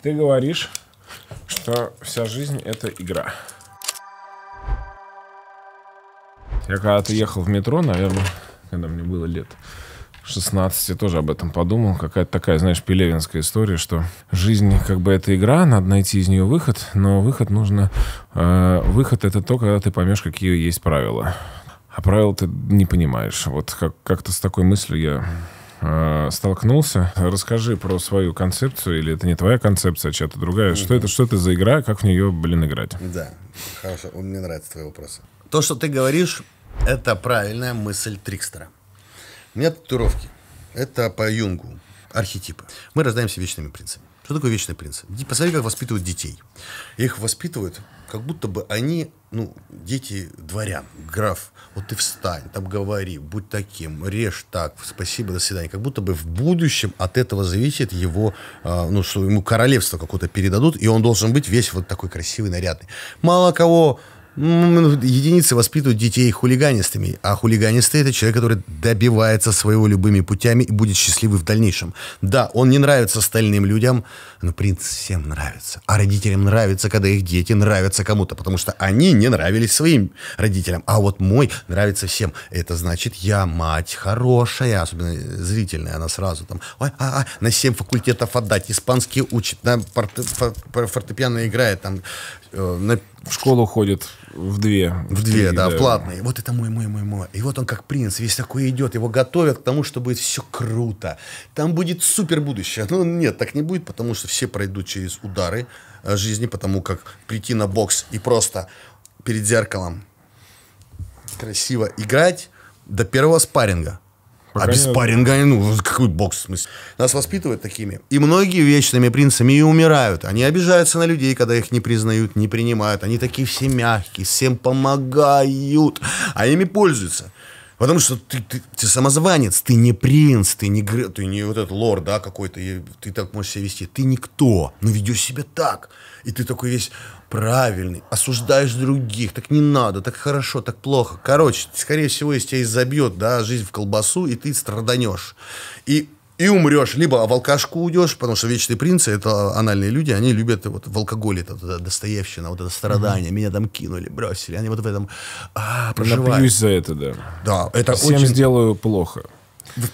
Ты говоришь, что вся жизнь — это игра. Я когда-то ехал в метро, наверное, когда мне было лет 16, я тоже об этом подумал. Какая-то такая, знаешь, пелевинская история, что жизнь как бы это игра, надо найти из нее выход, но выход нужно... Э, выход — это то, когда ты поймешь, какие есть правила. А правила ты не понимаешь. Вот как- как-то с такой мыслью я Э, столкнулся. Расскажи про свою концепцию, или это не твоя концепция, а чья-то другая. Mm-hmm. Что это, что это за игра, как в нее, блин, играть? Да, хорошо, мне нравятся твои вопросы. То, что ты говоришь, это правильная мысль Трикстера. У меня татуировки. Это по Юнгу. Архетипы. Мы рождаемся вечными принципами. Что такое вечный принцип? Посмотри, как воспитывают детей. Их воспитывают как будто бы они, ну, дети дворян, граф, вот ты встань, там говори, будь таким, режь так, спасибо, до свидания. Как будто бы в будущем от этого зависит его, э, ну, что ему королевство какое-то передадут, и он должен быть весь вот такой красивый, нарядный. Мало кого ну, единицы воспитывают детей хулиганистыми, а хулиганистый это человек, который добивается своего любыми путями и будет счастливый в дальнейшем. Да, он не нравится остальным людям, но принц всем нравится. А родителям нравится, когда их дети нравятся кому-то, потому что они не нравились своим родителям. А вот мой нравится всем. Это значит, я мать хорошая, особенно зрительная, она сразу там ой, а, а, на 7 факультетов отдать, испанский учит, на фортепиано играет, там э, на в школу ходит в две. В две, и, да, да, платные. Вот это мой, мой, мой, мой. И вот он как принц, весь такой идет, его готовят к тому, что будет все круто. Там будет супер будущее. Ну, нет, так не будет, потому что все пройдут через удары э, жизни, потому как прийти на бокс и просто перед зеркалом красиво играть до первого спарринга пока а без не... спарринга, ну, какой бокс в смысле? Нас воспитывают такими. И многие вечными принцами и умирают. Они обижаются на людей, когда их не признают, не принимают. Они такие все мягкие, всем помогают, а ими пользуются. Потому что ты, ты, ты самозванец, ты не принц, ты не, ты не вот этот лорд, да, какой-то, ты так можешь себя вести, ты никто, но ведешь себя так, и ты такой весь правильный, осуждаешь других, так не надо, так хорошо, так плохо. Короче, скорее всего, если тебя изобьет, да, жизнь в колбасу, и ты страданешь. И и умрешь. Либо в алкашку уйдешь, потому что вечные принцы, это анальные люди, они любят вот в алкоголе, это, это достоевщина, вот это страдание. Mm-hmm. Меня там кинули, бросили. Они вот в этом а, проживают. Напьюсь за это, да. Да, это Всем очень... сделаю плохо.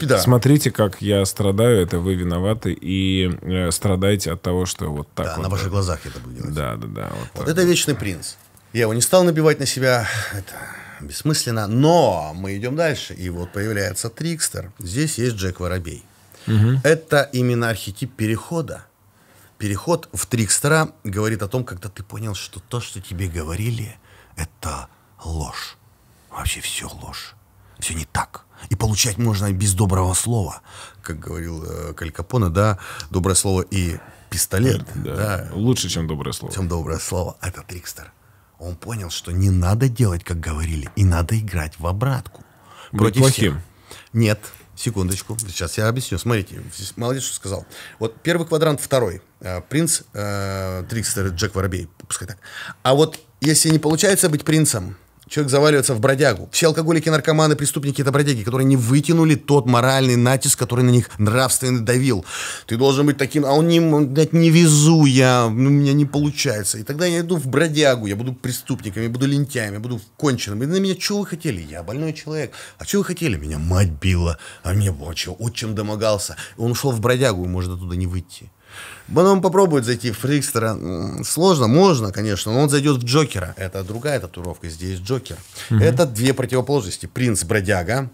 Да. Смотрите, как я страдаю, это вы виноваты, и э, страдайте от того, что вот так да, вот. на ваших глазах это будет делать. Да, да, да. Вот, вот это вот. вечный принц. Я его не стал набивать на себя, это бессмысленно, но мы идем дальше, и вот появляется Трикстер. Здесь есть Джек Воробей. Угу. Это именно архетип перехода. Переход в трикстера говорит о том, когда ты понял, что то, что тебе говорили, это ложь. Вообще все ложь. Все не так. И получать можно без доброго слова. Как говорил э, Каль Капоне, да, доброе слово и пистолет. Да. да. Лучше, чем доброе слово. Чем доброе слово. Это трикстер. Он понял, что не надо делать, как говорили, и надо играть в обратку. Быть Против плохим. Всех. Нет, Секундочку, сейчас я объясню. Смотрите, молодец, что сказал. Вот первый квадрант, второй. Э, принц, э, Трикстер, Джек Воробей, пускай так. А вот если не получается быть принцем, человек заваливается в бродягу. Все алкоголики, наркоманы, преступники — это бродяги, которые не вытянули тот моральный натиск, который на них нравственно давил. Ты должен быть таким, а он не, он, блядь, не везу я, ну, у меня не получается. И тогда я иду в бродягу, я буду преступником, я буду лентяем, я буду конченым. И на меня что вы хотели? Я больной человек. А что вы хотели? Меня мать била, а мне вот что, отчим домогался. Он ушел в бродягу и может оттуда не выйти. Он попробует зайти в Фрикстера. Сложно, можно, конечно, но он зайдет в Джокера. Это другая татуировка, здесь Джокер. Угу. Это две противоположности. Принц-бродяга,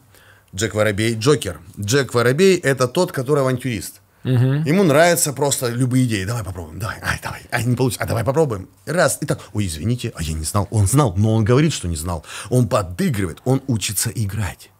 Джек Воробей, Джокер. Джек Воробей – это тот, который авантюрист. Угу. Ему нравятся просто любые идеи. Давай попробуем, давай, ай, давай, ай, не получится, а давай попробуем. Раз, и так, ой, извините, а я не знал. Он знал, но он говорит, что не знал. Он подыгрывает, он учится играть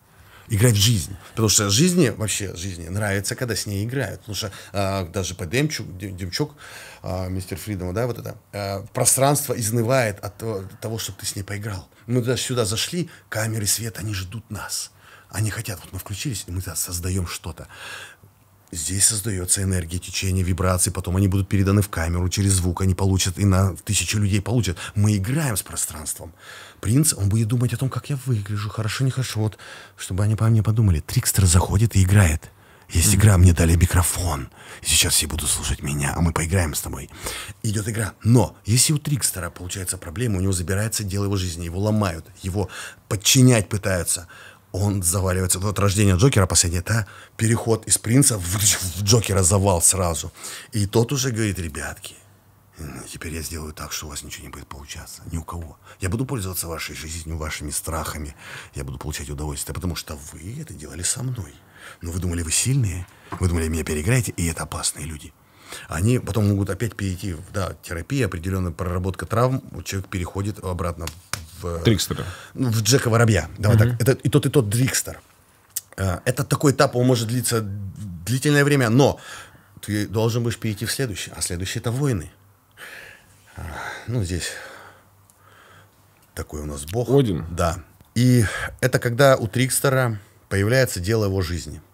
играть в жизнь. Потому что жизни, вообще жизни нравится, когда с ней играют. Потому что э, даже по Демчук, Демчук а, э, мистер Фридома, да, вот это, э, пространство изнывает от того, чтобы ты с ней поиграл. Мы даже сюда зашли, камеры, свет, они ждут нас. Они хотят, вот мы включились, и мы создаем что-то. Здесь создается энергия, течение, вибрации, потом они будут переданы в камеру, через звук они получат, и на тысячи людей получат. Мы играем с пространством. Принц, он будет думать о том, как я выгляжу, хорошо, нехорошо, вот, чтобы они по мне подумали. Трикстер заходит и играет. Есть игра, мне дали микрофон. Сейчас все будут слушать меня, а мы поиграем с тобой. Идет игра. Но если у Трикстера получается проблема, у него забирается дело его жизни, его ломают, его подчинять пытаются – он заваливается. Вот рождение Джокера последнее, да, переход из принца в, в Джокера завал сразу. И тот уже говорит, ребятки, теперь я сделаю так, что у вас ничего не будет получаться. Ни у кого. Я буду пользоваться вашей жизнью, вашими страхами. Я буду получать удовольствие, потому что вы это делали со мной. Но ну, вы думали, вы сильные, вы думали, меня переиграете, и это опасные люди. Они потом могут опять перейти в да, терапию, определенная проработка травм, человек переходит обратно в в... Э, Трикстера. В Джека Воробья. Давай угу. так. Это и тот, и тот трикстер. Э, это такой этап, он может длиться длительное время, но ты должен будешь перейти в следующий. А следующий это войны. А, ну, здесь такой у нас бог. Один. Да. И это когда у Трикстера появляется дело его жизни –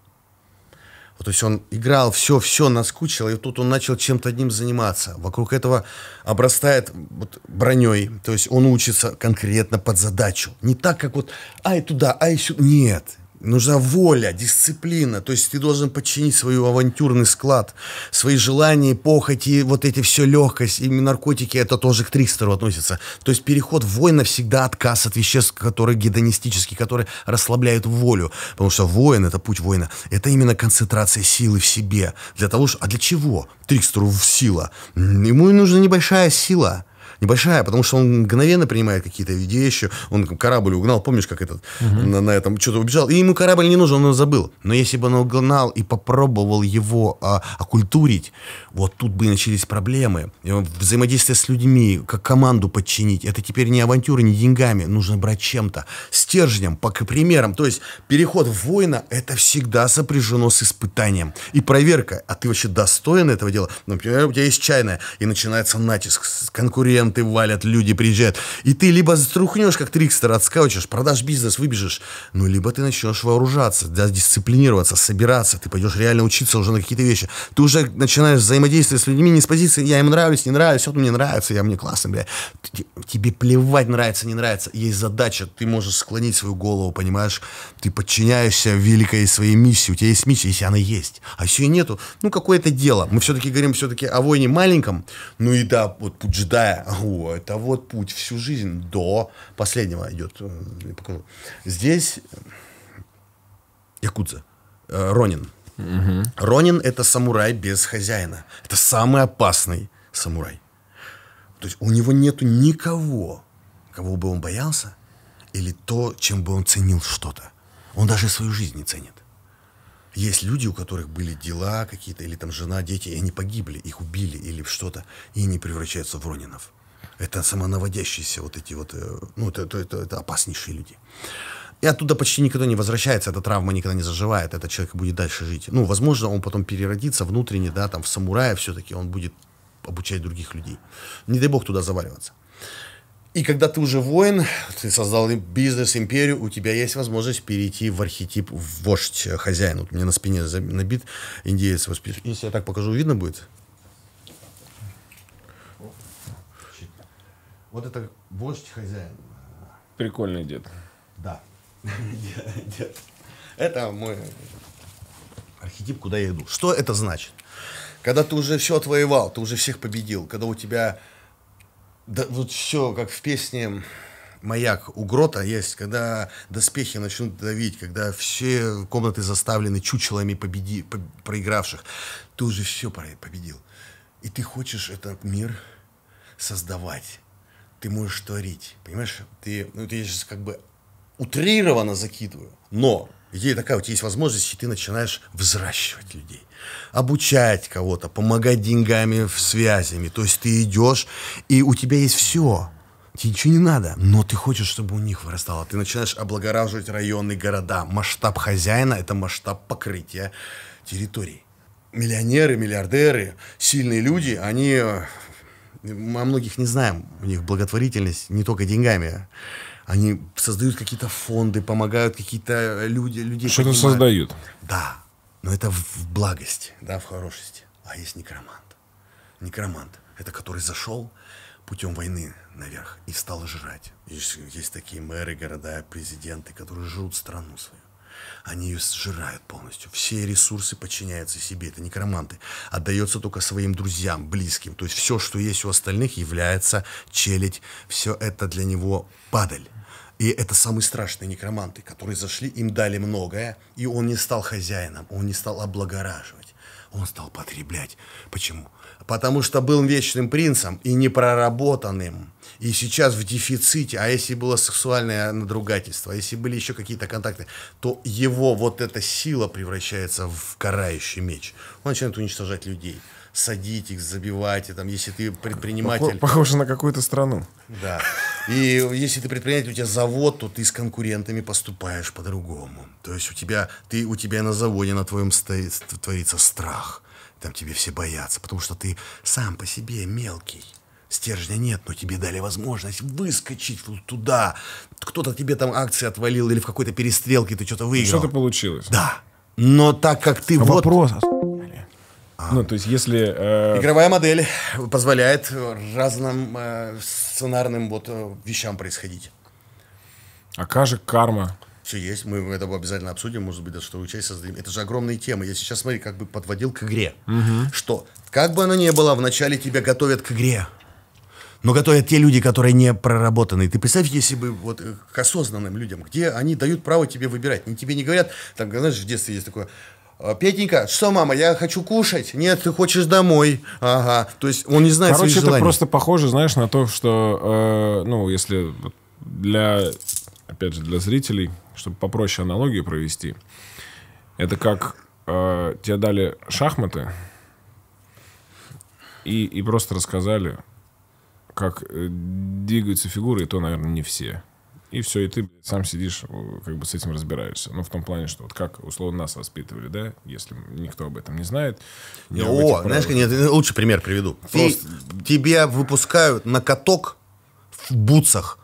вот, то есть он играл, все, все наскучило, и тут он начал чем-то одним заниматься. Вокруг этого обрастает вот, броней. То есть он учится конкретно под задачу. Не так, как вот, ай туда, ай сюда. Нет, Нужна воля, дисциплина. То есть ты должен подчинить свой авантюрный склад, свои желания, похоти, вот эти все легкость. И наркотики это тоже к трикстеру относится. То есть переход в воина всегда отказ от веществ, которые гедонистические, которые расслабляют волю. Потому что воин, это путь воина, это именно концентрация силы в себе. Для того, что... А для чего трикстеру сила? Ему нужна небольшая сила небольшая, потому что он мгновенно принимает какие-то вещи. Он корабль угнал, помнишь, как этот угу. на, на этом что-то убежал. И ему корабль не нужен, он его забыл. Но если бы он угнал и попробовал его а, окультурить, вот тут бы и начались проблемы. Взаимодействие с людьми, как команду подчинить. Это теперь не авантюры, не деньгами. Нужно брать чем-то. Стержнем, по примерам. То есть переход в воина — это всегда сопряжено с испытанием. И проверкой, а ты вообще достоин этого дела? Ну, например, у тебя есть чайная, и начинается натиск, конкурент клиенты валят, люди приезжают. И ты либо струхнешь, как трикстер, отскаучишь, продашь бизнес, выбежишь, ну, либо ты начнешь вооружаться, да, дисциплинироваться, собираться, ты пойдешь реально учиться уже на какие-то вещи. Ты уже начинаешь взаимодействовать с людьми не с позиции «я им нравлюсь, не нравлюсь, вот мне нравится, я мне классно, бля». Тебе плевать, нравится, не нравится. Есть задача, ты можешь склонить свою голову, понимаешь? Ты подчиняешься великой своей миссии, у тебя есть миссия, если она есть. А если ее нету, ну, какое-то дело. Мы все-таки говорим все-таки о войне маленьком, ну и да, вот Пуджидая, о, это вот путь всю жизнь до последнего идет. Э, я покажу. Здесь э, Якудза, э, Ронин. Угу. Ронин это самурай без хозяина. Это самый опасный самурай. То есть у него нету никого, кого бы он боялся, или то, чем бы он ценил что-то. Он даже свою жизнь не ценит. Есть люди, у которых были дела какие-то, или там жена, дети, и они погибли, их убили или что-то, и они превращаются в Ронинов. Это самонаводящиеся вот эти вот, э, ну, это, это, это, это опаснейшие люди. И оттуда почти никто не возвращается, эта травма никогда не заживает, этот человек будет дальше жить. Ну, возможно, он потом переродится внутренне, да, там, в самурая все-таки, он будет обучать других людей. Не дай бог туда заваливаться. И когда ты уже воин, ты создал бизнес, империю, у тебя есть возможность перейти в архетип в вождь, э, хозяин. Вот у меня на спине набит индеец. Если я так покажу, видно будет? Вот это вождь хозяин. Прикольный дед. Да. Дед. Это мой архетип, куда я иду. Что это значит? Когда ты уже все отвоевал, ты уже всех победил, когда у тебя да, вот все, как в песне маяк у грота есть, когда доспехи начнут давить, когда все комнаты заставлены чучелами победи, по, проигравших, ты уже все победил. И ты хочешь этот мир создавать ты можешь творить. Понимаешь, ты, ну, это я сейчас как бы утрированно закидываю, но идея такая, у тебя есть возможность, и ты начинаешь взращивать людей, обучать кого-то, помогать деньгами, в связями. То есть ты идешь, и у тебя есть все. Тебе ничего не надо, но ты хочешь, чтобы у них вырастало. Ты начинаешь облагораживать районы, города. Масштаб хозяина – это масштаб покрытия территорий. Миллионеры, миллиардеры, сильные люди, они мы о многих не знаем, у них благотворительность не только деньгами. Они создают какие-то фонды, помогают какие-то э, люди, людей Что-то создают. Да, но это в благости, да, в хорошести. А есть некромант. Некромант – это который зашел путем войны наверх и стал жрать. Есть, есть такие мэры, города, президенты, которые жрут страну свою. Они ее сжирают полностью. Все ресурсы подчиняются себе. Это некроманты. Отдается только своим друзьям, близким. То есть все, что есть у остальных, является челядь. Все это для него падаль. И это самые страшные некроманты, которые зашли, им дали многое, и он не стал хозяином, он не стал облагораживать, он стал потреблять. Почему? Потому что был вечным принцем и непроработанным и сейчас в дефиците, а если было сексуальное надругательство, а если были еще какие-то контакты, то его вот эта сила превращается в карающий меч. Он начинает уничтожать людей садить их, забивать, и, там, если ты предприниматель... Похоже на какую-то страну. Да. И если ты предприниматель, у тебя завод, то ты с конкурентами поступаешь по-другому. То есть у тебя, ты, у тебя на заводе, на твоем стоит, творится страх. Там тебе все боятся, потому что ты сам по себе мелкий. Стержня нет, но тебе дали возможность выскочить вот туда. Кто-то тебе там акции отвалил или в какой-то перестрелке ты что-то выиграл. Что-то получилось. Да. Но так как ты Вопрос. вот... Вопрос. А. Ну, то есть, если... Э... Игровая модель позволяет разным э, сценарным вот э, вещам происходить. А как же карма? Все есть, мы это обязательно обсудим, может быть, даже вторую часть создадим. Это же огромная тема. Я сейчас, смотри, как бы подводил к игре. Угу. Что, как бы оно ни было, вначале тебя готовят к игре но готовят те люди, которые не проработаны. Ты представь, если бы вот э, к осознанным людям, где они дают право тебе выбирать. Не ну, тебе не говорят, там, знаешь, в детстве есть такое, «А, Петенька, что, мама, я хочу кушать? Нет, ты хочешь домой. Ага. То есть он не знает Короче, своих желаний. это просто похоже, знаешь, на то, что, э, ну, если для, опять же, для зрителей, чтобы попроще аналогию провести, это как э, тебе дали шахматы и, и просто рассказали, как э, двигаются фигуры, и то, наверное, не все. И все, и ты сам сидишь, э, как бы с этим разбираешься. Ну, в том плане, что вот как условно нас воспитывали, да, если никто об этом не знает. Не О, знаешь, нет, лучше пример приведу. Просто... Ты, тебя выпускают на каток в бутсах,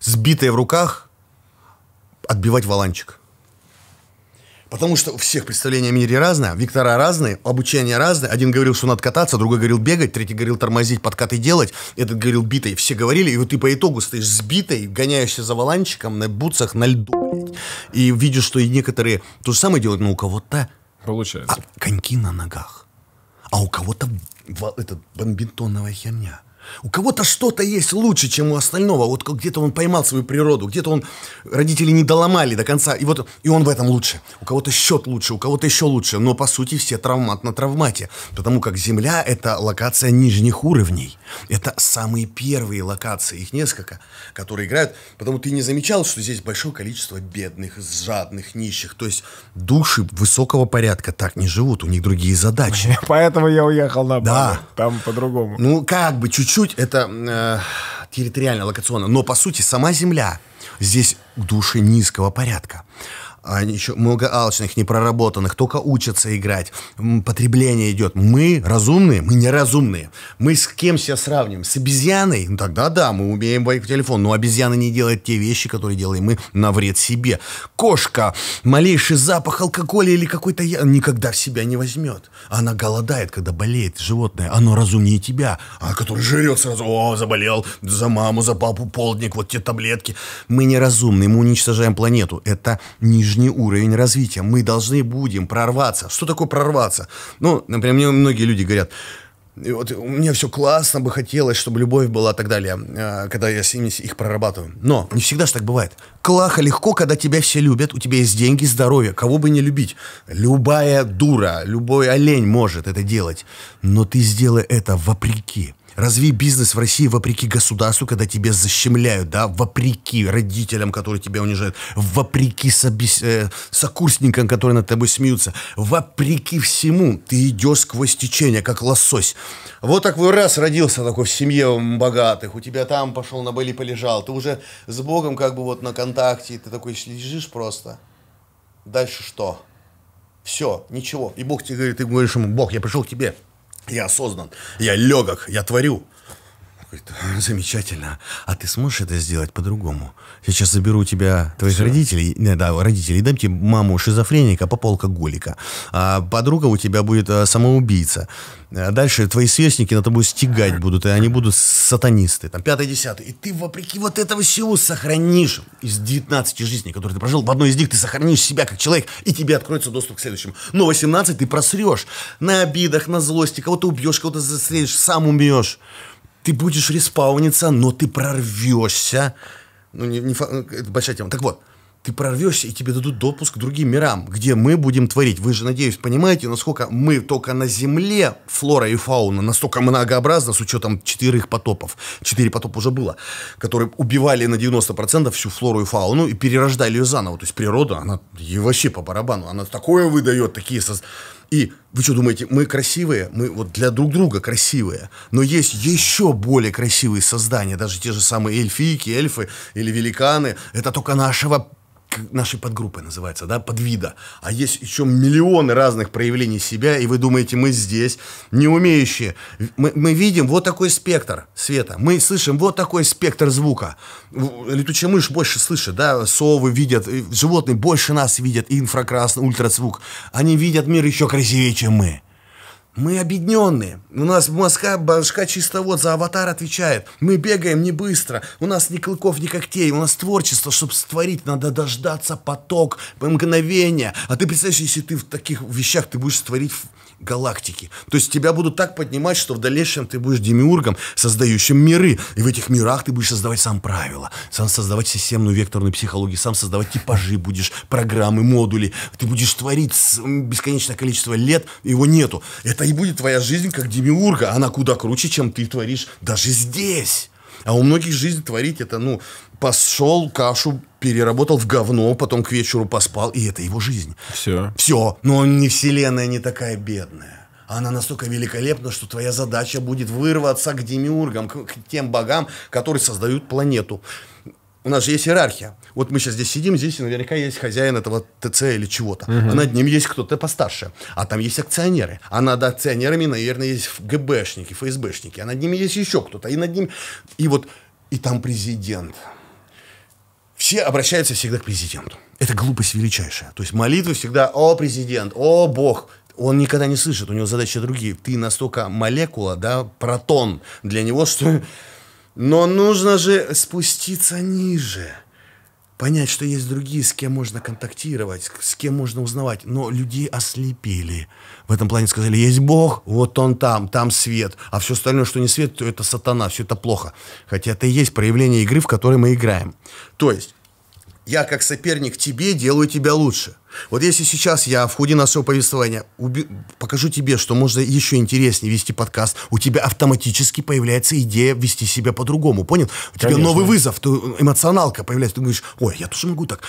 сбитые в руках, отбивать валанчик. Потому что у всех представления о мире разные, вектора разные, обучение разное. Один говорил, что надо кататься, другой говорил бегать, третий говорил тормозить, подкаты делать, этот говорил битой. Все говорили, и вот ты по итогу стоишь сбитой, битой, гоняешься за валанчиком на бутсах на льду, блядь. И видишь, что и некоторые то же самое делают, но у кого-то... А, Получается. А, коньки на ногах. А у кого-то этот бомбинтоновая херня. У кого-то что-то есть лучше, чем у остального. Вот где-то он поймал свою природу, где-то он родители не доломали до конца, и вот и он в этом лучше. У кого-то счет лучше, у кого-то еще лучше, но по сути все травмат на травмате, потому как Земля — это локация нижних уровней. Это самые первые локации, их несколько, которые играют. Потому ты не замечал, что здесь большое количество бедных, жадных, нищих. То есть души высокого порядка так не живут, у них другие задачи. Поэтому я уехал на Бали. Да. Там по-другому. Ну, как бы чуть-чуть чуть-чуть это э, территориально, локационно, но по сути сама Земля здесь души низкого порядка а еще много алчных, непроработанных, только учатся играть, потребление идет. Мы разумные, мы неразумные. Мы с кем себя сравним? С обезьяной? Ну тогда да, мы умеем в телефон, но обезьяна не делает те вещи, которые делаем мы на вред себе. Кошка, малейший запах алкоголя или какой-то я никогда в себя не возьмет. Она голодает, когда болеет животное, оно разумнее тебя, а который жрет сразу, о, заболел, за маму, за папу, полдник, вот те таблетки. Мы неразумные, мы уничтожаем планету. Это нижний нижний уровень развития. Мы должны будем прорваться. Что такое прорваться? Ну, например, мне многие люди говорят, и вот у меня все классно бы хотелось, чтобы любовь была и так далее, а, когда я с ними их прорабатываю. Но не всегда же так бывает. Клаха легко, когда тебя все любят, у тебя есть деньги, здоровье, кого бы не любить. Любая дура, любой олень может это делать. Но ты сделай это вопреки. Разве бизнес в России вопреки государству, когда тебе защемляют, да, вопреки родителям, которые тебя унижают, вопреки собес... э, сокурсникам, которые над тобой смеются, вопреки всему ты идешь сквозь течение, как лосось. Вот так вы раз родился такой в семье богатых, у тебя там пошел на Бали полежал, ты уже с Богом как бы вот на контакте, ты такой лежишь просто. Дальше что? Все, ничего. И Бог тебе говорит, ты говоришь ему, Бог, я пришел к тебе. Я осознан, я легок, я творю. Говорит, замечательно. А ты сможешь это сделать по-другому? Сейчас заберу у тебя, твоих Все. родителей, не, э, да, родителей, дам тебе маму шизофреника, папа алкоголика. А подруга у тебя будет э, самоубийца. А дальше твои сверстники на тобой стягать будут, и они будут сатанисты. Там, пятый, десятый. И ты, вопреки вот этого всего, сохранишь из 19 жизней, которые ты прожил, в одной из них ты сохранишь себя как человек, и тебе откроется доступ к следующему. Но 18 ты просрешь на обидах, на злости, кого-то убьешь, кого-то застрелишь, сам умрешь ты будешь респауниться, но ты прорвешься. Ну, не, не, э, это большая тема. Так вот, ты прорвешься, и тебе дадут допуск к другим мирам, где мы будем творить. Вы же, надеюсь, понимаете, насколько мы только на Земле, флора и фауна, настолько многообразна с учетом четырех потопов. Четыре потопа уже было, которые убивали на 90% всю флору и фауну и перерождали ее заново. То есть природа, она ей вообще по барабану, она такое выдает, такие... Со... И вы что думаете, мы красивые? Мы вот для друг друга красивые. Но есть еще более красивые создания, даже те же самые эльфийки, эльфы или великаны. Это только нашего нашей подгруппы называется, да, подвида. А есть еще миллионы разных проявлений себя, и вы думаете, мы здесь, не умеющие. Мы, мы видим вот такой спектр света, мы слышим вот такой спектр звука. Летучая мышь больше слышит, да, совы видят, э, животные больше нас видят, инфракрасный, ультразвук. Они видят мир еще красивее, чем мы. Мы объединенные. У нас мозга, башка чистовод за аватар отвечает. Мы бегаем не быстро. У нас ни клыков, ни когтей. У нас творчество, чтобы створить. Надо дождаться поток, мгновения. А ты представляешь, если ты в таких вещах, ты будешь створить галактики. То есть тебя будут так поднимать, что в дальнейшем ты будешь демиургом, создающим миры. И в этих мирах ты будешь создавать сам правила, сам создавать системную векторную психологию, сам создавать типажи будешь, программы, модули. Ты будешь творить бесконечное количество лет, его нету. Это и будет твоя жизнь как демиурга. Она куда круче, чем ты творишь даже здесь. А у многих жизнь творить это, ну, пошел кашу переработал в говно, потом к вечеру поспал, и это его жизнь. Все. Все. Но он не вселенная не такая бедная. Она настолько великолепна, что твоя задача будет вырваться к демиургам, к, к тем богам, которые создают планету. У нас же есть иерархия. Вот мы сейчас здесь сидим, здесь наверняка есть хозяин этого ТЦ или чего-то. Угу. А над ним есть кто-то постарше. А там есть акционеры. А над акционерами, наверное, есть ГБшники, ФСБшники. А над ними есть еще кто-то. И над ним... И вот... И там президент все обращаются всегда к президенту. Это глупость величайшая. То есть молитвы всегда «О, президент! О, Бог!» он никогда не слышит, у него задачи другие. Ты настолько молекула, да, протон для него, что... Но нужно же спуститься ниже, понять, что есть другие, с кем можно контактировать, с кем можно узнавать. Но людей ослепили. В этом плане сказали, есть Бог, вот он там, там свет, а все остальное, что не свет, то это сатана, все это плохо. Хотя это и есть проявление игры, в которой мы играем. То есть я как соперник тебе делаю тебя лучше. Вот если сейчас я в ходе нашего повествования уби- покажу тебе, что можно еще интереснее вести подкаст, у тебя автоматически появляется идея вести себя по-другому, понял? У тебя новый вызов, ты, эмоционалка появляется, ты говоришь, ой, я тоже могу так.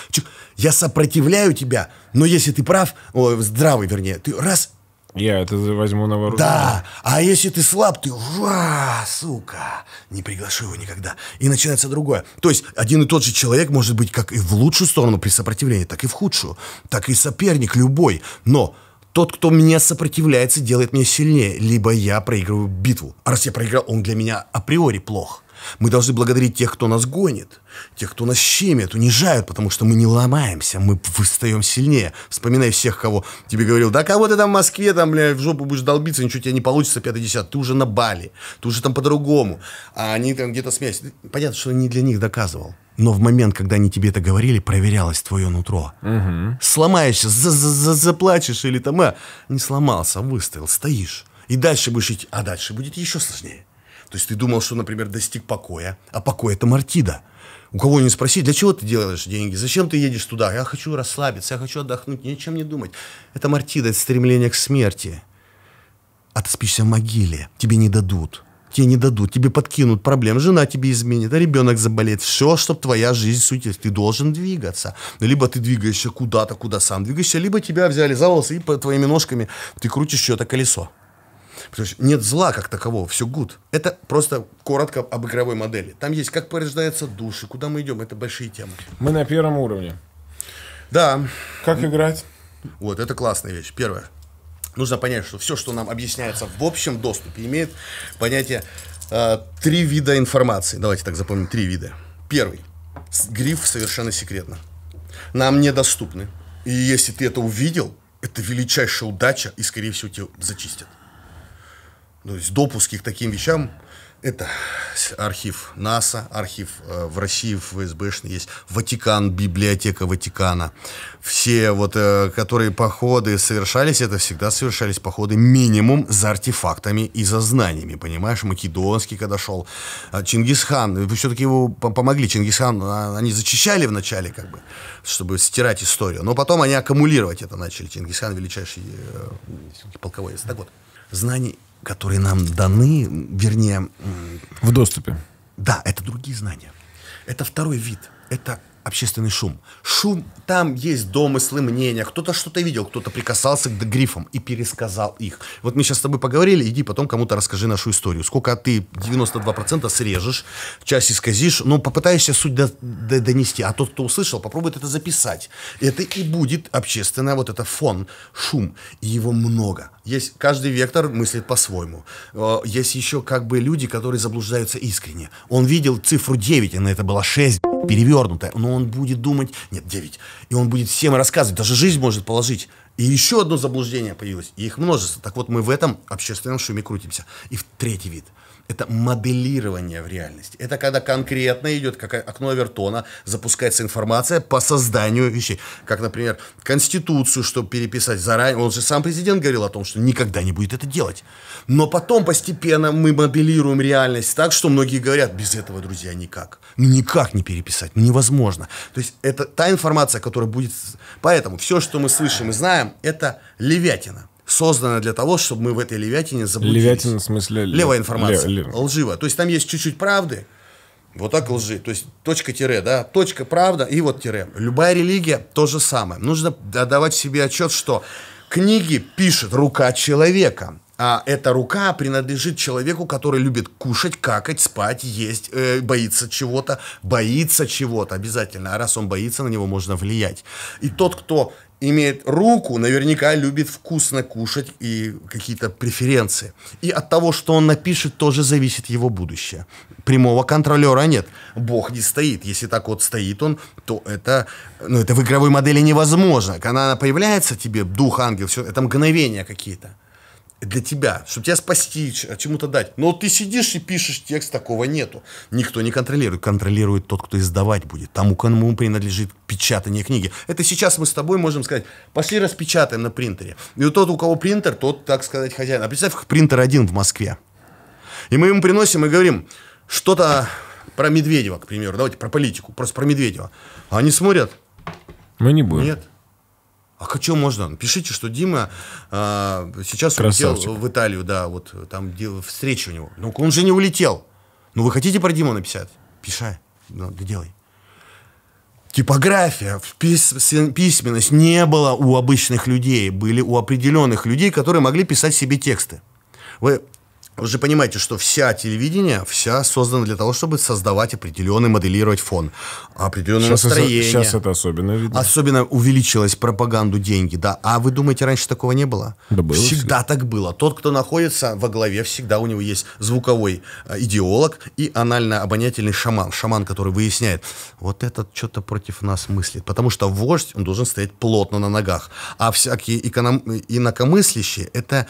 Я сопротивляю тебя, но если ты прав, о, здравый вернее, ты раз я это возьму на вооружение. Да, а если ты слаб, ты ура, сука, не приглашу его никогда. И начинается другое. То есть один и тот же человек может быть как и в лучшую сторону при сопротивлении, так и в худшую, так и соперник любой. Но тот, кто меня сопротивляется, делает меня сильнее, либо я проигрываю битву. А раз я проиграл, он для меня априори плох. Мы должны благодарить тех, кто нас гонит, тех, кто нас щемит, унижают, потому что мы не ломаемся, мы выстаем сильнее. Вспоминай всех, кого тебе говорил, да кого ты там в Москве, там, бля, в жопу будешь долбиться, ничего тебе не получится, 50 ты уже на Бали, ты уже там по-другому, а они там где-то смеялись. Понятно, что не для них доказывал. Но в момент, когда они тебе это говорили, проверялось твое нутро. Угу. Сломаешься, за -за -за заплачешь или там, а, не сломался, выстоял, стоишь. И дальше будешь идти, а дальше будет еще сложнее. То есть ты думал, что, например, достиг покоя, а покой – это мартида. У кого не спроси, для чего ты делаешь деньги, зачем ты едешь туда, я хочу расслабиться, я хочу отдохнуть, ни о чем не думать. Это мартида, это стремление к смерти. А ты спишься в могиле, тебе не дадут. Тебе не дадут, тебе подкинут проблем, жена тебе изменит, а ребенок заболеет. Все, чтобы твоя жизнь сутилась. Ты должен двигаться. Ну, либо ты двигаешься куда-то, куда сам двигаешься, либо тебя взяли за волосы и по твоими ножками ты крутишь что-то колесо. Понимаешь, нет зла как такового, все good. Это просто коротко об игровой модели. Там есть, как порождаются души, куда мы идем, это большие темы. Мы на первом уровне. Да. Как играть? Вот, это классная вещь. Первое. Нужно понять, что все, что нам объясняется в общем доступе, имеет понятие э, три вида информации. Давайте так запомним, три вида. Первый. Гриф совершенно секретно. Нам недоступны. И если ты это увидел, это величайшая удача, и, скорее всего, тебя зачистят. То есть допуски к таким вещам это архив НАСА, архив э, в России в ФСБшный есть, Ватикан, библиотека Ватикана все вот, э, которые походы совершались, это всегда совершались походы минимум за артефактами и за знаниями, понимаешь? Македонский, когда шел, а, Чингисхан, все-таки его помогли, Чингисхан, а, они зачищали вначале, как бы, чтобы стирать историю, но потом они аккумулировать это начали. Чингисхан величайший э, полководец. Так вот, знания которые нам даны, вернее... В доступе. Да, это другие знания. Это второй вид. Это общественный шум. Шум, там есть домыслы, мнения, кто-то что-то видел, кто-то прикасался к грифам и пересказал их. Вот мы сейчас с тобой поговорили, иди потом кому-то расскажи нашу историю. Сколько ты 92% срежешь, часть исказишь, но попытаешься суть до, до, донести, а тот, кто услышал, попробует это записать. Это и будет общественное вот это фон, шум, и его много. Есть каждый вектор мыслит по-своему. Э, есть еще как бы люди, которые заблуждаются искренне. Он видел цифру 9, и на это было 6, перевернутая, но он будет думать, нет, 9, и он будет всем рассказывать, даже жизнь может положить. И еще одно заблуждение появилось, и их множество. Так вот, мы в этом общественном шуме крутимся. И в третий вид – это моделирование в реальности. Это когда конкретно идет как окно Авертона, запускается информация по созданию вещей. Как, например, Конституцию, чтобы переписать заранее. Он же сам президент говорил о том, что никогда не будет это делать. Но потом постепенно мы моделируем реальность так, что многие говорят, без этого, друзья, никак. «Ну, никак не переписать, ну, невозможно. То есть это та информация, которая будет... Поэтому все, что мы слышим и знаем, это левятина создана для того, чтобы мы в этой левятине заблудились. Левятина в смысле? Левая информация. Лев, лев. Лживо. То есть там есть чуть-чуть правды, вот так лжи. То есть точка тире, да, точка правда и вот тире. Любая религия то же самое. Нужно отдавать себе отчет, что книги пишет рука человека. А эта рука принадлежит человеку, который любит кушать, какать, спать, есть, э, боится чего-то, боится чего-то обязательно. А раз он боится, на него можно влиять. И тот, кто имеет руку, наверняка любит вкусно кушать и какие-то преференции. И от того, что он напишет, тоже зависит его будущее. Прямого контролера нет. Бог не стоит. Если так вот стоит он, то это, ну, это в игровой модели невозможно. Когда она появляется тебе, дух, ангел, все, это мгновения какие-то для тебя, чтобы тебя спасти, а чему-то дать. Но ты сидишь и пишешь текст, такого нету. Никто не контролирует. Контролирует тот, кто издавать будет. Тому, кому принадлежит печатание книги. Это сейчас мы с тобой можем сказать, пошли распечатаем на принтере. И вот тот, у кого принтер, тот, так сказать, хозяин. А представь, принтер один в Москве. И мы ему приносим и говорим, что-то про Медведева, к примеру, давайте про политику, просто про Медведева. А они смотрят. Мы не будем. Нет. А что можно? Пишите, что Дима а, сейчас Красавчик. улетел в Италию, да, вот там дел, встреча у него. Ну, он же не улетел. Ну, вы хотите про Диму написать? Пишай, ну, делай. Типография, письменность не было у обычных людей, были у определенных людей, которые могли писать себе тексты. Вы вы же понимаете, что вся телевидение, вся создана для того, чтобы создавать определенный, моделировать фон, определенное сейчас настроение. Это, сейчас это особенно видно. Особенно увеличилась пропаганду деньги, да. А вы думаете, раньше такого не было? Да было. Всегда все. так было. Тот, кто находится во главе, всегда у него есть звуковой э, идеолог и анально-обонятельный шаман. Шаман, который выясняет, вот этот что-то против нас мыслит. Потому что вождь, он должен стоять плотно на ногах. А всякие инакомыслящие, это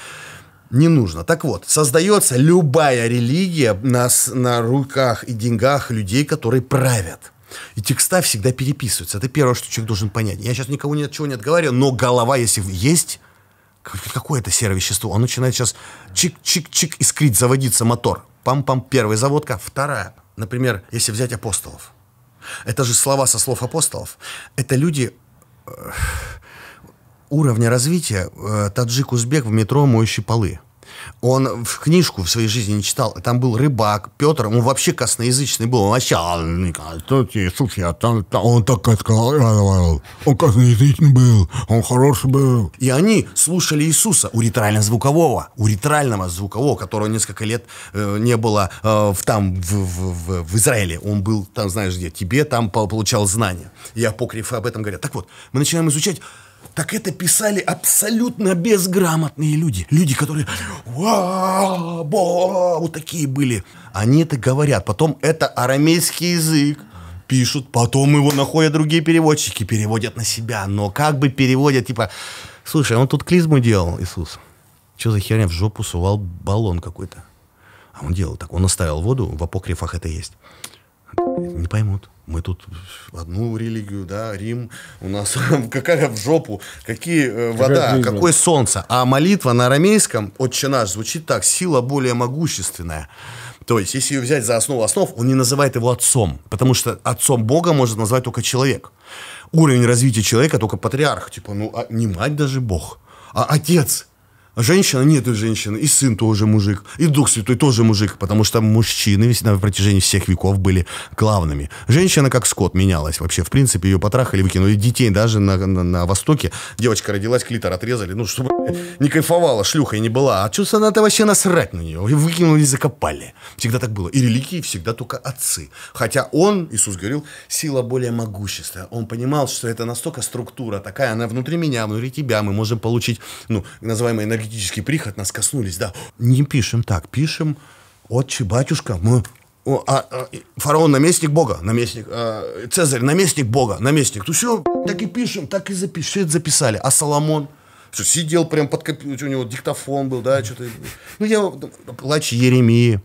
не нужно. Так вот, создается любая религия на, на руках и деньгах людей, которые правят. И текста всегда переписываются. Это первое, что человек должен понять. Я сейчас никого ни от чего не отговариваю, но голова, если есть, какое это серое вещество? Он начинает сейчас чик-чик-чик искрить, заводиться мотор. Пам-пам, первая заводка, вторая. Например, если взять апостолов. Это же слова со слов апостолов. Это люди э, уровня развития э, таджик-узбек в метро моющий полы. Он в книжку в своей жизни не читал. Там был рыбак, Петр, он вообще косноязычный был. Он вообще... «А, ну, а он так сказал, он косноязычный был, он хороший был. И они слушали Иисуса у звукового у звукового, которого несколько лет э, не было э, в, там, в, в, в, в Израиле. Он был там, знаешь где, тебе там получал знания. И апокрифы об этом говорят. Так вот, мы начинаем изучать так это писали абсолютно безграмотные люди. Люди, которые «Ва, вот такие были. Они это говорят. Потом это арамейский язык пишут, потом его находят другие переводчики, переводят на себя, но как бы переводят, типа, слушай, он тут клизму делал, Иисус. Что за херня? В жопу сувал баллон какой-то. А он делал так, он оставил воду, в апокрифах это есть. Не поймут. Мы тут одну религию, да, Рим, у нас какая в жопу, какие э, вода, жизнь. какое солнце. А молитва на арамейском, отче наш, звучит так, сила более могущественная. То есть, если ее взять за основу основ, он не называет его отцом, потому что отцом Бога может назвать только человек. Уровень развития человека только патриарх, типа, ну, а не мать даже Бог, а отец – Женщина? Нет женщины. И сын тоже мужик. И Дух Святой тоже мужик. Потому что мужчины на протяжении всех веков были главными. Женщина как скот менялась вообще. В принципе, ее потрахали, выкинули детей. Даже на, на, на Востоке девочка родилась, клитор отрезали. Ну, чтобы не кайфовала, шлюха и не была. А что она-то вообще насрать на нее? Выкинули и закопали. Всегда так было. И религии всегда только отцы. Хотя он, Иисус говорил, сила более могущества. Он понимал, что это настолько структура такая, она внутри меня, внутри тебя. Мы можем получить, ну, называемые энергетический приход нас коснулись, да. Не пишем так, пишем «Отче, батюшка, мы...» О, а, а, фараон наместник Бога, наместник, а, Цезарь наместник Бога, наместник. То все так и пишем, так и запишем. Все это записали. А Соломон? Что, сидел прям под у него диктофон был, да, что-то. Ну, я плач Еремии,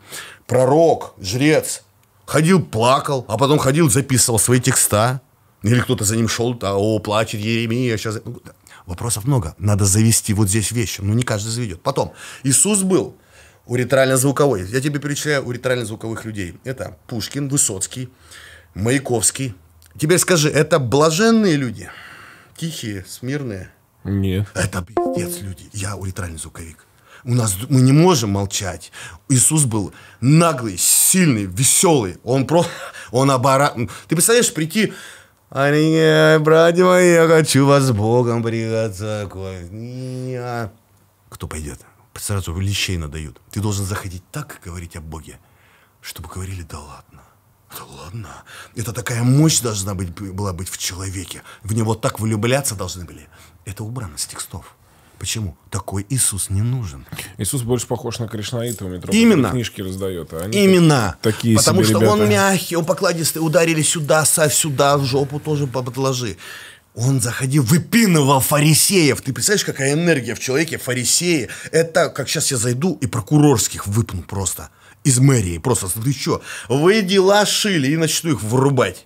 пророк, жрец. Ходил, плакал, а потом ходил, записывал свои текста. Или кто-то за ним шел, да, о, плачет Еремия, сейчас... Ну, Вопросов много. Надо завести вот здесь вещи. Ну, не каждый заведет. Потом. Иисус был уритрально-звуковой. Я тебе перечисляю уритрально-звуковых людей. Это Пушкин, Высоцкий, Маяковский. Теперь скажи, это блаженные люди? Тихие, смирные? Нет. Это пиздец люди. Я уритральный звуковик. У нас мы не можем молчать. Иисус был наглый, сильный, веселый. Он просто, он обора... Ты представляешь, прийти они, э, братья мои, я хочу вас с Богом пригласить. Не. А кто пойдет? Сразу лещей надают. Ты должен заходить так говорить о Боге, чтобы говорили «да ладно». Да ладно. Это такая мощь должна быть, была быть в человеке. В него так влюбляться должны были. Это убрано с текстов. Почему? Такой Иисус не нужен. Иисус больше похож на Кришнаита у метро. Именно. Книжки раздает. А они Именно. такие Потому себе что ребята. он мягкий, он покладистый. Ударили сюда, савь сюда, в жопу тоже подложи. Он заходил, выпинывал фарисеев. Ты представляешь, какая энергия в человеке, фарисеи. Это, как сейчас я зайду и прокурорских выпну просто из мэрии. Просто, ты что? Вы дела шили и начну их врубать.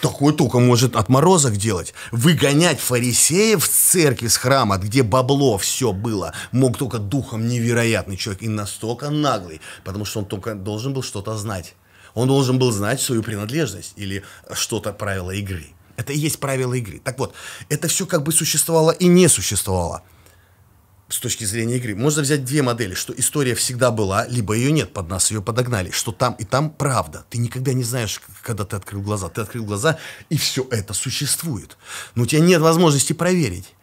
Такое только может отморозок делать. Выгонять фарисеев с церкви, с храма, где бабло все было, мог только духом невероятный человек и настолько наглый, потому что он только должен был что-то знать. Он должен был знать свою принадлежность или что-то правила игры. Это и есть правила игры. Так вот, это все как бы существовало и не существовало с точки зрения игры. Можно взять две модели, что история всегда была, либо ее нет, под нас ее подогнали, что там и там правда. Ты никогда не знаешь, когда ты открыл глаза. Ты открыл глаза, и все это существует. Но у тебя нет возможности проверить,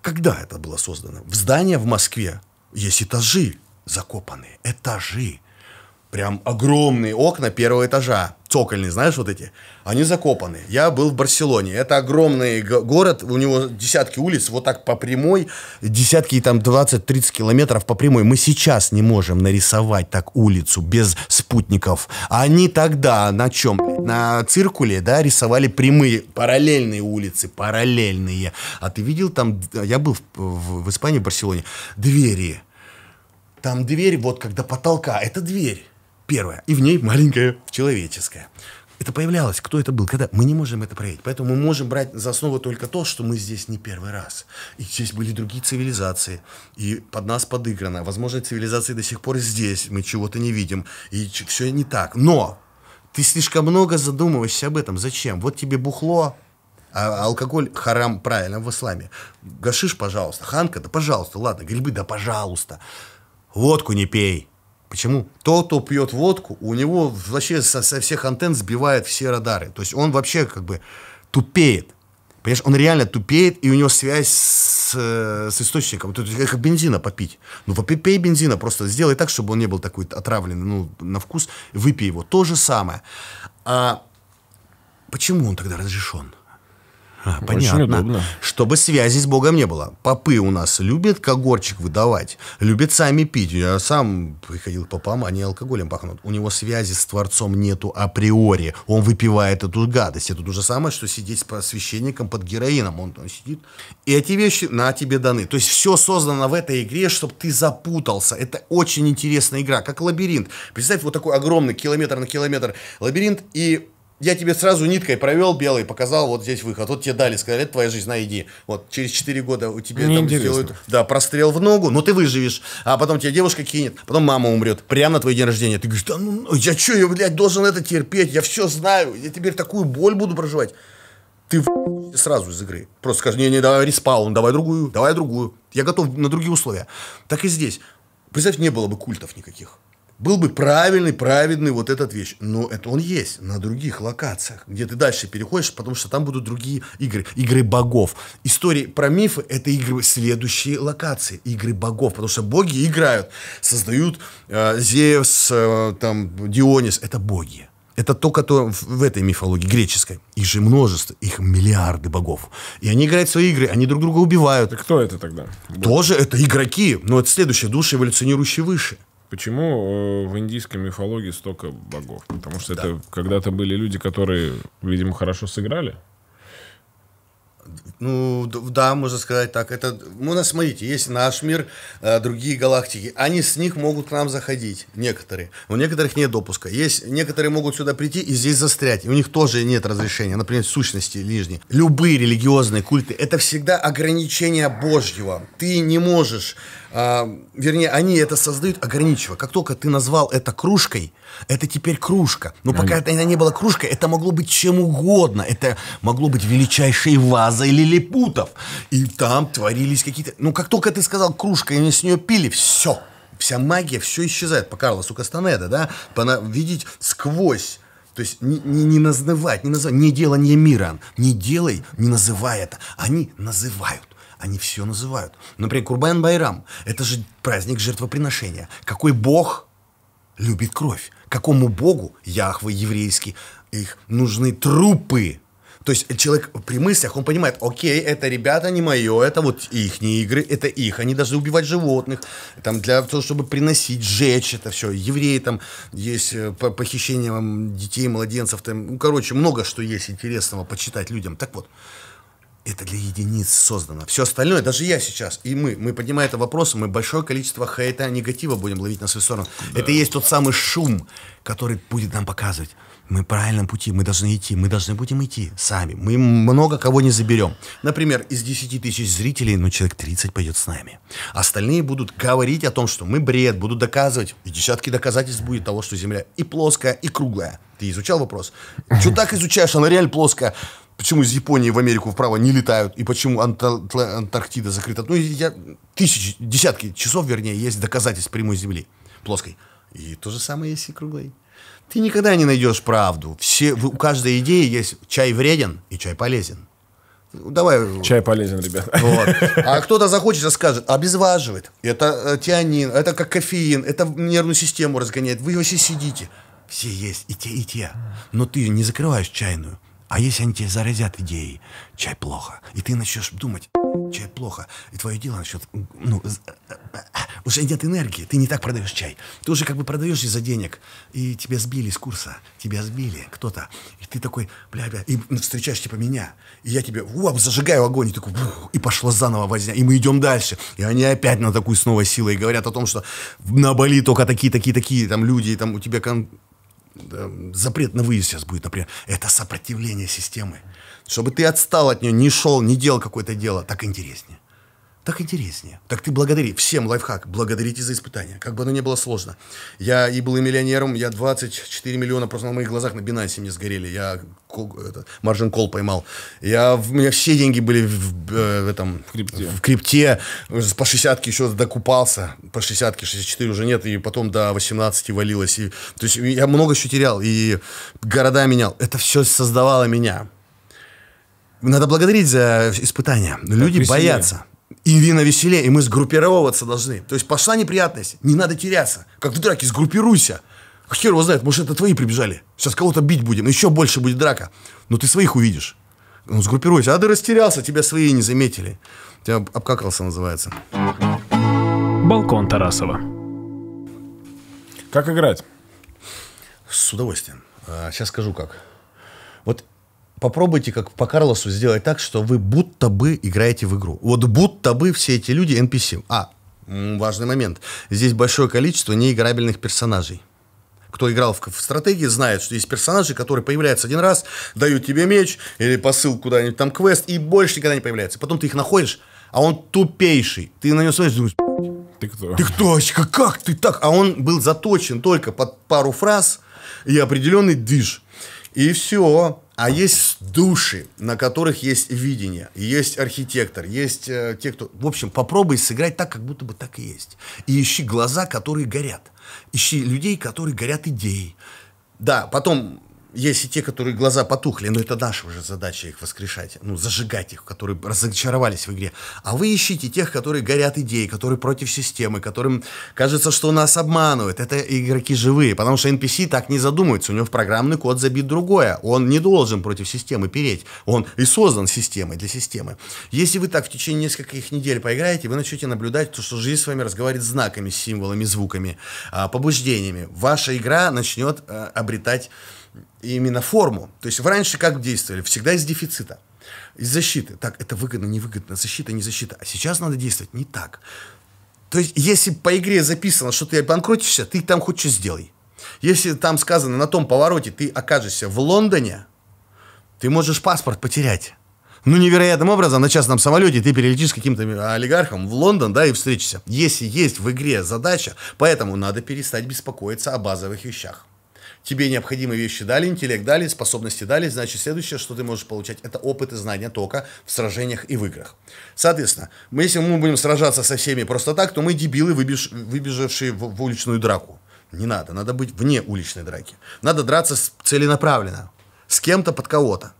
когда это было создано. В здание в Москве есть этажи закопанные, этажи прям огромные окна первого этажа, цокольные, знаешь, вот эти, они закопаны. Я был в Барселоне, это огромный город, у него десятки улиц, вот так по прямой, десятки там 20-30 километров по прямой. Мы сейчас не можем нарисовать так улицу без спутников. А они тогда на чем? На циркуле, да, рисовали прямые, параллельные улицы, параллельные. А ты видел там, я был в, в Испании, в Барселоне, двери. Там дверь, вот когда потолка, это дверь первая, и в ней маленькая человеческая. Это появлялось, кто это был, когда мы не можем это проверить. Поэтому мы можем брать за основу только то, что мы здесь не первый раз. И здесь были другие цивилизации, и под нас подыграно. Возможно, цивилизации до сих пор здесь, мы чего-то не видим, и все не так. Но ты слишком много задумываешься об этом. Зачем? Вот тебе бухло, а, а алкоголь харам правильно в исламе. Гашиш, пожалуйста. Ханка, да пожалуйста. Ладно, грибы, да пожалуйста. Водку не пей. Почему? Тот, кто пьет водку, у него вообще со, со всех антенн сбивает все радары. То есть он вообще как бы тупеет. Понимаешь, он реально тупеет, и у него связь с, э, с источником. Это как бензина попить. Ну, попей бензина, просто сделай так, чтобы он не был такой отравленный, ну, на вкус, выпей его. То же самое. А почему он тогда разрешен? А, понятно. Очень удобно. Чтобы связи с Богом не было. Попы у нас любят когорчик выдавать, любят сами пить. Я сам приходил к попам, они алкоголем пахнут. У него связи с Творцом нету априори. Он выпивает эту гадость. Это то же самое, что сидеть с священником под героином. Он там сидит. И эти вещи на тебе даны. То есть все создано в этой игре, чтобы ты запутался. Это очень интересная игра, как лабиринт. Представь вот такой огромный километр на километр лабиринт и я тебе сразу ниткой провел белый, показал, вот здесь выход. Вот тебе дали, сказали, это твоя жизнь, найди. Вот через 4 года у тебя Мне там интересно. сделают да, прострел в ногу, но ты выживешь. А потом тебя девушка кинет, потом мама умрет. Прямо на твой день рождения. Ты говоришь, да ну, ну я что, я, блядь, должен это терпеть, я все знаю, я теперь такую боль буду проживать. Ты сразу из игры. Просто скажи, не, не, давай респаун, давай другую, давай другую. Я готов на другие условия. Так и здесь. Представь, не было бы культов никаких был бы правильный, праведный вот этот вещь. Но это он есть на других локациях, где ты дальше переходишь, потому что там будут другие игры, игры богов. Истории про мифы — это игры следующие локации, игры богов, потому что боги играют, создают э, Зевс, э, там, Дионис. Это боги. Это только то в этой мифологии греческой. Их же множество, их миллиарды богов. И они играют в свои игры, они друг друга убивают. И кто это тогда? Тоже это игроки, но это следующие души, эволюционирующие выше. Почему э, в индийской мифологии столько богов? Потому что да. это когда-то были люди, которые, видимо, хорошо сыграли. Ну, да, можно сказать так. Это, у ну, нас, смотрите, есть наш мир, э, другие галактики. Они с них могут к нам заходить, некоторые. У некоторых нет допуска. Есть, некоторые могут сюда прийти и здесь застрять. у них тоже нет разрешения, например, сущности лишней. Любые религиозные культы – это всегда ограничение Божьего. Ты не можешь, э, вернее, они это создают ограничиво. Как только ты назвал это кружкой – это теперь кружка. Но ну, пока это не было кружка, это могло быть чем угодно. Это могло быть величайшей вазой лилипутов. И там творились какие-то... Ну, как только ты сказал кружка, и они с нее пили, все. Вся магия, все исчезает по Карлосу Кастанеда, да? Пона... Видеть сквозь то есть не, не, не называть, не называть, не делание мира. Не делай, не называй это. Они называют. Они все называют. Например, Курбан Байрам. Это же праздник жертвоприношения. Какой бог любит кровь. Какому богу, Яхве еврейский, их нужны трупы. То есть человек при мыслях, он понимает, окей, это ребята не мое, это вот их не игры, это их, они должны убивать животных, там, для того, чтобы приносить, жечь, это все. Евреи там есть э, похищение детей, младенцев, там, ну, короче, много что есть интересного почитать людям. Так вот, это для единиц создано. Все остальное, даже я сейчас, и мы, мы поднимаем это вопрос, мы большое количество хейта, а негатива будем ловить на свою сторону. Да. Это и есть тот самый шум, который будет нам показывать. Мы в правильном пути, мы должны идти, мы должны будем идти сами. Мы много кого не заберем. Например, из 10 тысяч зрителей, ну, человек 30 пойдет с нами. Остальные будут говорить о том, что мы бред, будут доказывать. И десятки доказательств будет того, что Земля и плоская, и круглая. Ты изучал вопрос? Чего так изучаешь, она реально плоская почему из Японии в Америку вправо не летают, и почему Антар Антарктида закрыта. Ну, я, тысячи, десятки часов, вернее, есть доказательств прямой Земли плоской. И то же самое есть и круглой. Ты никогда не найдешь правду. Все, у каждой идеи есть чай вреден и чай полезен. Давай. Чай полезен, ребят. Вот. А кто-то захочет и скажет, обезваживает. Это э, тианин, это как кофеин, это нервную систему разгоняет. Вы вообще сидите. Все есть, и те, и те. Но ты не закрываешь чайную. А если они тебе заразят идеей, чай плохо. И ты начнешь думать, чай плохо. И твое дело начнет... Ну, э, уже нет энергии, ты не так продаешь чай. Ты уже как бы продаешь из-за денег. И тебя сбили с курса, тебя сбили кто-то. И ты такой, бля, бля, и встречаешь типа меня. И я тебе, уап, зажигаю огонь. И такой, и пошло заново возня. И мы идем дальше. И они опять на такую снова силой говорят о том, что на Бали только такие, такие, такие там люди, и там у тебя кон запрет на выезд сейчас будет, например, это сопротивление системы. Чтобы ты отстал от нее, не шел, не делал какое-то дело, так интереснее так интереснее. Так ты благодари. Всем лайфхак. Благодарите за испытания. Как бы оно ни было сложно. Я и был и миллионером. Я 24 миллиона просто на моих глазах на Бинансе мне сгорели. Я маржин кол поймал. Я, у меня все деньги были в, в, э, этом... В крипте. В крипте. По 60 еще докупался. По 60 64 уже нет. И потом до 18 валилось. И, то есть я много еще терял. И города менял. Это все создавало меня. Надо благодарить за испытания. Люди так, боятся и вина веселее, и мы сгруппировываться должны. То есть пошла неприятность, не надо теряться. Как в драке, сгруппируйся. А хер его знает, может, это твои прибежали. Сейчас кого-то бить будем, еще больше будет драка. Но ты своих увидишь. Ну, сгруппируйся. А ты растерялся, тебя свои не заметили. Тебя обкакался, называется. Балкон Тарасова. Как играть? С удовольствием. Сейчас а, скажу как попробуйте, как по Карлосу, сделать так, что вы будто бы играете в игру. Вот будто бы все эти люди NPC. А, важный момент. Здесь большое количество неиграбельных персонажей. Кто играл в, в стратегии, знает, что есть персонажи, которые появляются один раз, дают тебе меч или посыл куда-нибудь там квест, и больше никогда не появляются. Потом ты их находишь, а он тупейший. Ты на него смотришь, думаешь, ты кто? Ты кто? очка? как ты так? А он был заточен только под пару фраз и определенный движ И все. А есть души, на которых есть видение, есть архитектор, есть э, те, кто... В общем, попробуй сыграть так, как будто бы так и есть. И ищи глаза, которые горят. Ищи людей, которые горят идеей. Да, потом есть и те, которые глаза потухли, но это наша уже задача их воскрешать, ну, зажигать их, которые разочаровались в игре. А вы ищите тех, которые горят идеей, которые против системы, которым кажется, что нас обманывают. Это игроки живые, потому что NPC так не задумывается. У него в программный код забит другое. Он не должен против системы переть. Он и создан системой, для системы. Если вы так в течение нескольких недель поиграете, вы начнете наблюдать то, что жизнь с вами разговаривает знаками, символами, звуками, а, побуждениями. Ваша игра начнет э, обретать и именно форму. То есть раньше как действовали? Всегда из дефицита, из защиты. Так, это выгодно, невыгодно, защита, не защита. А сейчас надо действовать не так. То есть, если по игре записано, что ты обанкротишься, ты там хоть что сделай. Если там сказано, на том повороте ты окажешься в Лондоне, ты можешь паспорт потерять. Ну, невероятным образом, на частном самолете ты перелетишь с каким-то э, олигархом в Лондон, да, и встретишься. Если есть в игре задача, поэтому надо перестать беспокоиться о базовых вещах тебе необходимые вещи дали, интеллект дали, способности дали, значит, следующее, что ты можешь получать, это опыт и знания только в сражениях и в играх. Соответственно, мы, если мы будем сражаться со всеми просто так, то мы дебилы, выбеж, выбежавшие в, в уличную драку. Не надо, надо быть вне уличной драки. Надо драться целенаправленно, с кем-то под кого-то.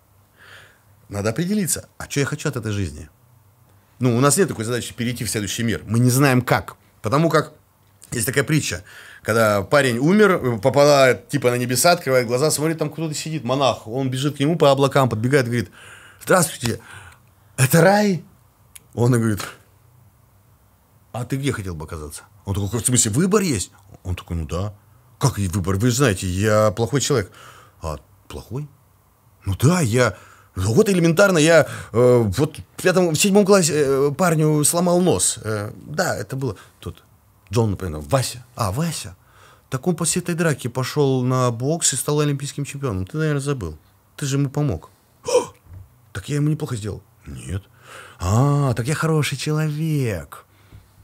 Надо определиться, а что я хочу от этой жизни? Ну, у нас нет такой задачи перейти в следующий мир. Мы не знаем как. Потому как есть такая притча, когда парень умер, попадает типа на небеса, открывает глаза, смотрит, там кто-то сидит, монах. Он бежит к нему по облакам, подбегает, говорит, здравствуйте, это рай? Он говорит, а ты где хотел бы оказаться? Он такой, в смысле, выбор есть? Он такой, ну да. Как выбор? Вы знаете, я плохой человек. А плохой? Ну да, я... Ну вот элементарно я э, вот в, пятом, в седьмом классе э, парню сломал нос. Э, да, это было. Тут Джон, например, Вася. А, Вася. Так он после этой драки пошел на бокс и стал олимпийским чемпионом. Ты, наверное, забыл. Ты же ему помог. О! Так я ему неплохо сделал. Нет. А, так я хороший человек.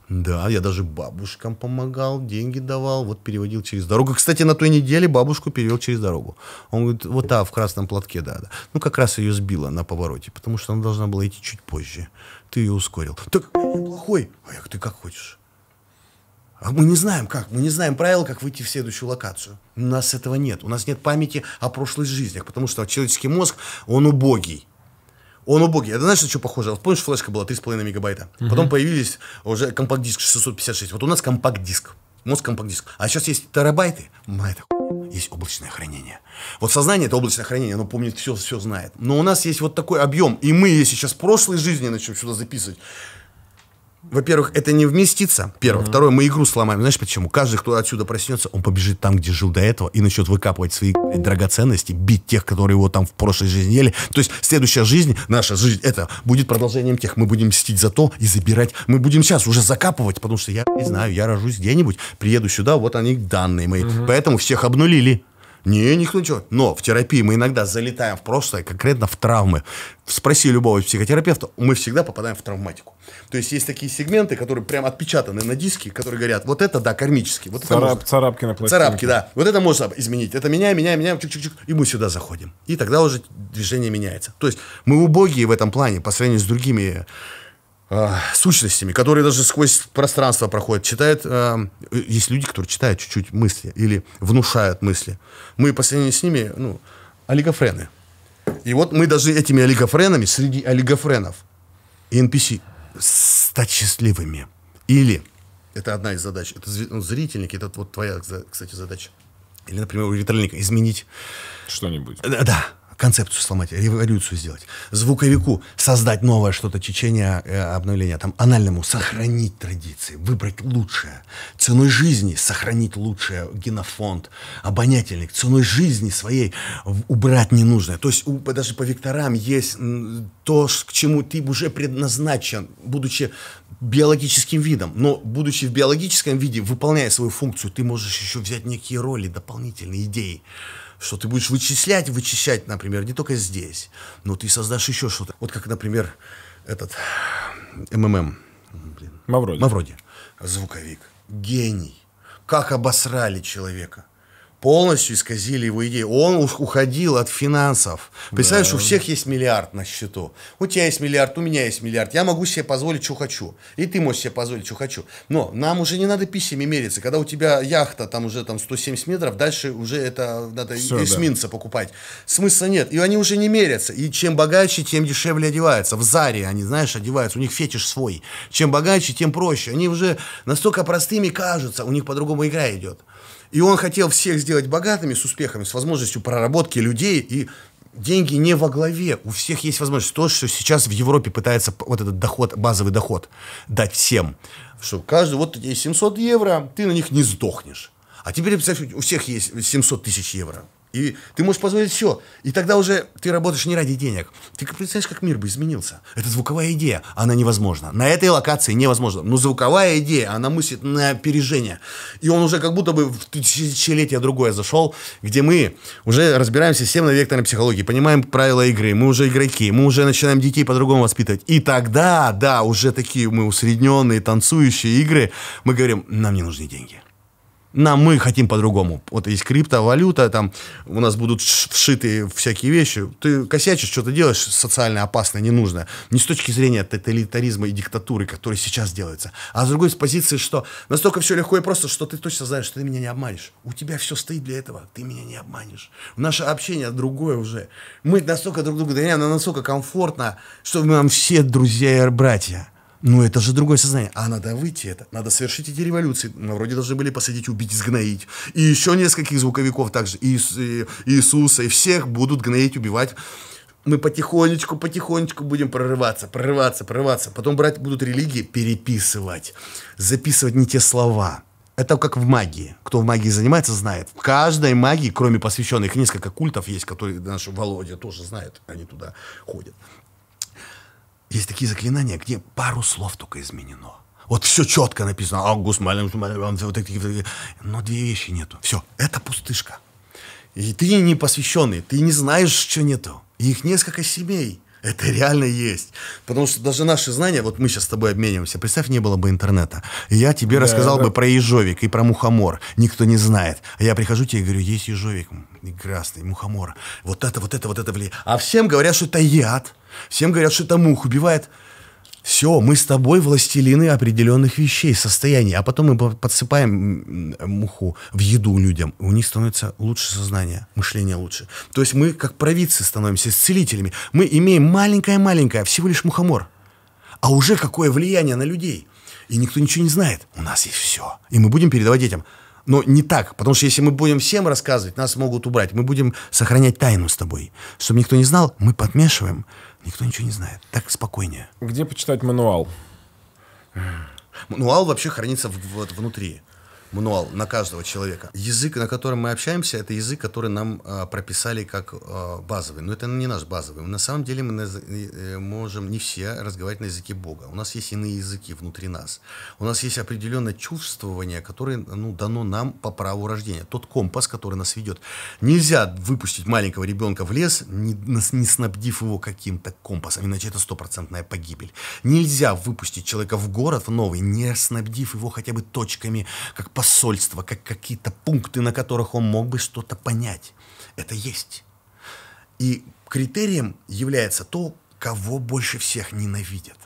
Да, я даже бабушкам помогал, деньги давал, вот переводил через дорогу. Кстати, на той неделе бабушку перевел через дорогу. Он говорит, вот та в красном платке, да, да. Ну, как раз ее сбила на повороте, потому что она должна была идти чуть позже. Ты ее ускорил. Так, неплохой. А я, ты как хочешь. А мы не знаем как, мы не знаем правил, как выйти в следующую локацию. У нас этого нет. У нас нет памяти о прошлых жизнях, потому что человеческий мозг, он убогий. Он убогий. Это знаешь, на что похоже? Вот помнишь, флешка была 3,5 мегабайта. Угу. Потом появились уже компакт-диск 656. Вот у нас компакт-диск. Мозг компакт-диск. А сейчас есть терабайты. Это есть облачное хранение. Вот сознание это облачное хранение, оно помнит все, все знает. Но у нас есть вот такой объем, и мы, если сейчас прошлой жизни начнем сюда записывать, во-первых, это не вместится. Первое. Mm-hmm. Второе, мы игру сломаем. Знаешь почему? Каждый, кто отсюда проснется, он побежит там, где жил до этого, и начнет выкапывать свои блядь, драгоценности, бить тех, которые его там в прошлой жизни ели. То есть следующая жизнь, наша жизнь, это будет продолжением тех. Мы будем мстить за то и забирать. Мы будем сейчас уже закапывать, потому что я не знаю, я рожусь где-нибудь, приеду сюда, вот они данные мои. Mm-hmm. Поэтому всех обнулили. Не, никто ничего. Но в терапии мы иногда залетаем в прошлое, конкретно в травмы. Спроси любого психотерапевта, мы всегда попадаем в травматику. То есть есть такие сегменты, которые прям отпечатаны на диске, которые говорят, вот это, да, кармический. Вот Царап, это Царапки на пластинке. Царапки, да. Вот это можно изменить. Это меня, меня, меня, чик-чик-чик. И мы сюда заходим. И тогда уже движение меняется. То есть мы убогие в этом плане по сравнению с другими Э, сущностями, которые даже сквозь пространство проходят. читают. э, есть люди, которые читают чуть-чуть мысли или внушают мысли. Мы по сравнению с ними, ну, олигофрены. И вот мы даже этими олигофренами, среди олигофренов и NPC, стать счастливыми. Или, это одна из задач, это ну, зрительник, это вот твоя, кстати, задача. Или, например, у ритуальника изменить... Что-нибудь. Э, да, да концепцию сломать, революцию сделать, звуковику создать новое что-то, течение э, обновления, там, анальному сохранить традиции, выбрать лучшее, ценой жизни сохранить лучшее, генофонд, обонятельник, ценой жизни своей убрать ненужное. То есть даже по векторам есть то, к чему ты уже предназначен, будучи биологическим видом. Но будучи в биологическом виде, выполняя свою функцию, ты можешь еще взять некие роли, дополнительные идеи что ты будешь вычислять, вычищать, например, не только здесь, но ты создашь еще что-то. Вот как, например, этот МММ. Блин. Мавроди. Мавроди. Звуковик. Гений. Как обосрали человека полностью исказили его идеи. Он уходил от финансов. Представляешь, да. у всех есть миллиард на счету. У тебя есть миллиард, у меня есть миллиард. Я могу себе позволить, что хочу. И ты можешь себе позволить, что хочу. Но нам уже не надо писями мериться. Когда у тебя яхта там уже там 170 метров, дальше уже это надо Все, эсминца да. покупать. Смысла нет. И они уже не мерятся. И чем богаче, тем дешевле одеваются. В Заре они, знаешь, одеваются. У них фетиш свой. Чем богаче, тем проще. Они уже настолько простыми кажутся. У них по-другому игра идет. И он хотел всех сделать богатыми, с успехами, с возможностью проработки людей и деньги не во главе. У всех есть возможность. То, что сейчас в Европе пытается вот этот доход, базовый доход дать всем. Что каждый, вот тебе 700 евро, ты на них не сдохнешь. А теперь, представь, у всех есть 700 тысяч евро. И ты можешь позволить все. И тогда уже ты работаешь не ради денег. Ты представляешь, как мир бы изменился. Это звуковая идея, она невозможна. На этой локации невозможно. Но звуковая идея, она мыслит на опережение. И он уже как будто бы в тысячелетие другое зашел, где мы уже разбираемся с темной векторной психологии, понимаем правила игры, мы уже игроки, мы уже начинаем детей по-другому воспитывать. И тогда, да, уже такие мы усредненные, танцующие игры, мы говорим, нам не нужны деньги нам мы хотим по-другому. Вот есть криптовалюта, там у нас будут вшиты всякие вещи. Ты косячишь, что-то делаешь социально опасное, ненужное. Не с точки зрения тоталитаризма и диктатуры, которые сейчас делается, а с другой с позиции, что настолько все легко и просто, что ты точно знаешь, что ты меня не обманешь. У тебя все стоит для этого, ты меня не обманешь. Наше общение другое уже. Мы настолько друг друга доверяем, настолько комфортно, что мы нам все друзья и братья. Ну, это же другое сознание. А надо выйти это. Надо совершить эти революции. Ну, вроде должны были посадить, убить, сгноить. И еще нескольких звуковиков также. И, и Иисуса, и всех будут гноить, убивать. Мы потихонечку, потихонечку будем прорываться, прорываться, прорываться. Потом брать будут религии, переписывать, записывать не те слова. Это как в магии. Кто в магии занимается, знает. В каждой магии, кроме посвященных, несколько культов есть, которые наш Володя тоже знает, они туда ходят. Есть такие заклинания, где пару слов только изменено. Вот все четко написано. Август, вот такие, но две вещи нету. Все, это пустышка. И ты не посвященный, ты не знаешь, что нету. И их несколько семей. Это реально есть. Потому что даже наши знания, вот мы сейчас с тобой обмениваемся, представь, не было бы интернета. Я тебе да, рассказал да. бы про ежовик и про мухомор. Никто не знает. А я прихожу тебе и говорю, есть ежовик красный, мухомор. Вот это, вот это, вот это. А всем говорят, что это яд. Всем говорят, что это мух убивает все, мы с тобой властелины определенных вещей, состояний, а потом мы подсыпаем муху в еду людям, у них становится лучше сознание, мышление лучше. То есть мы как провидцы становимся исцелителями, мы имеем маленькое-маленькое, всего лишь мухомор, а уже какое влияние на людей. И никто ничего не знает. У нас есть все. И мы будем передавать детям. Но не так, потому что если мы будем всем рассказывать, нас могут убрать. Мы будем сохранять тайну с тобой. Чтобы никто не знал, мы подмешиваем, никто ничего не знает. Так спокойнее. Где почитать мануал? Мануал вообще хранится в, вот, внутри мануал на каждого человека. Язык, на котором мы общаемся, это язык, который нам э, прописали как э, базовый. Но это не наш базовый. На самом деле мы наз... можем не все разговаривать на языке Бога. У нас есть иные языки внутри нас. У нас есть определенное чувствование, которое ну, дано нам по праву рождения. Тот компас, который нас ведет. Нельзя выпустить маленького ребенка в лес, не, не снабдив его каким-то компасом, иначе это стопроцентная погибель. Нельзя выпустить человека в город в новый, не снабдив его хотя бы точками, как посольства, как какие-то пункты, на которых он мог бы что-то понять. Это есть. И критерием является то, кого больше всех ненавидят.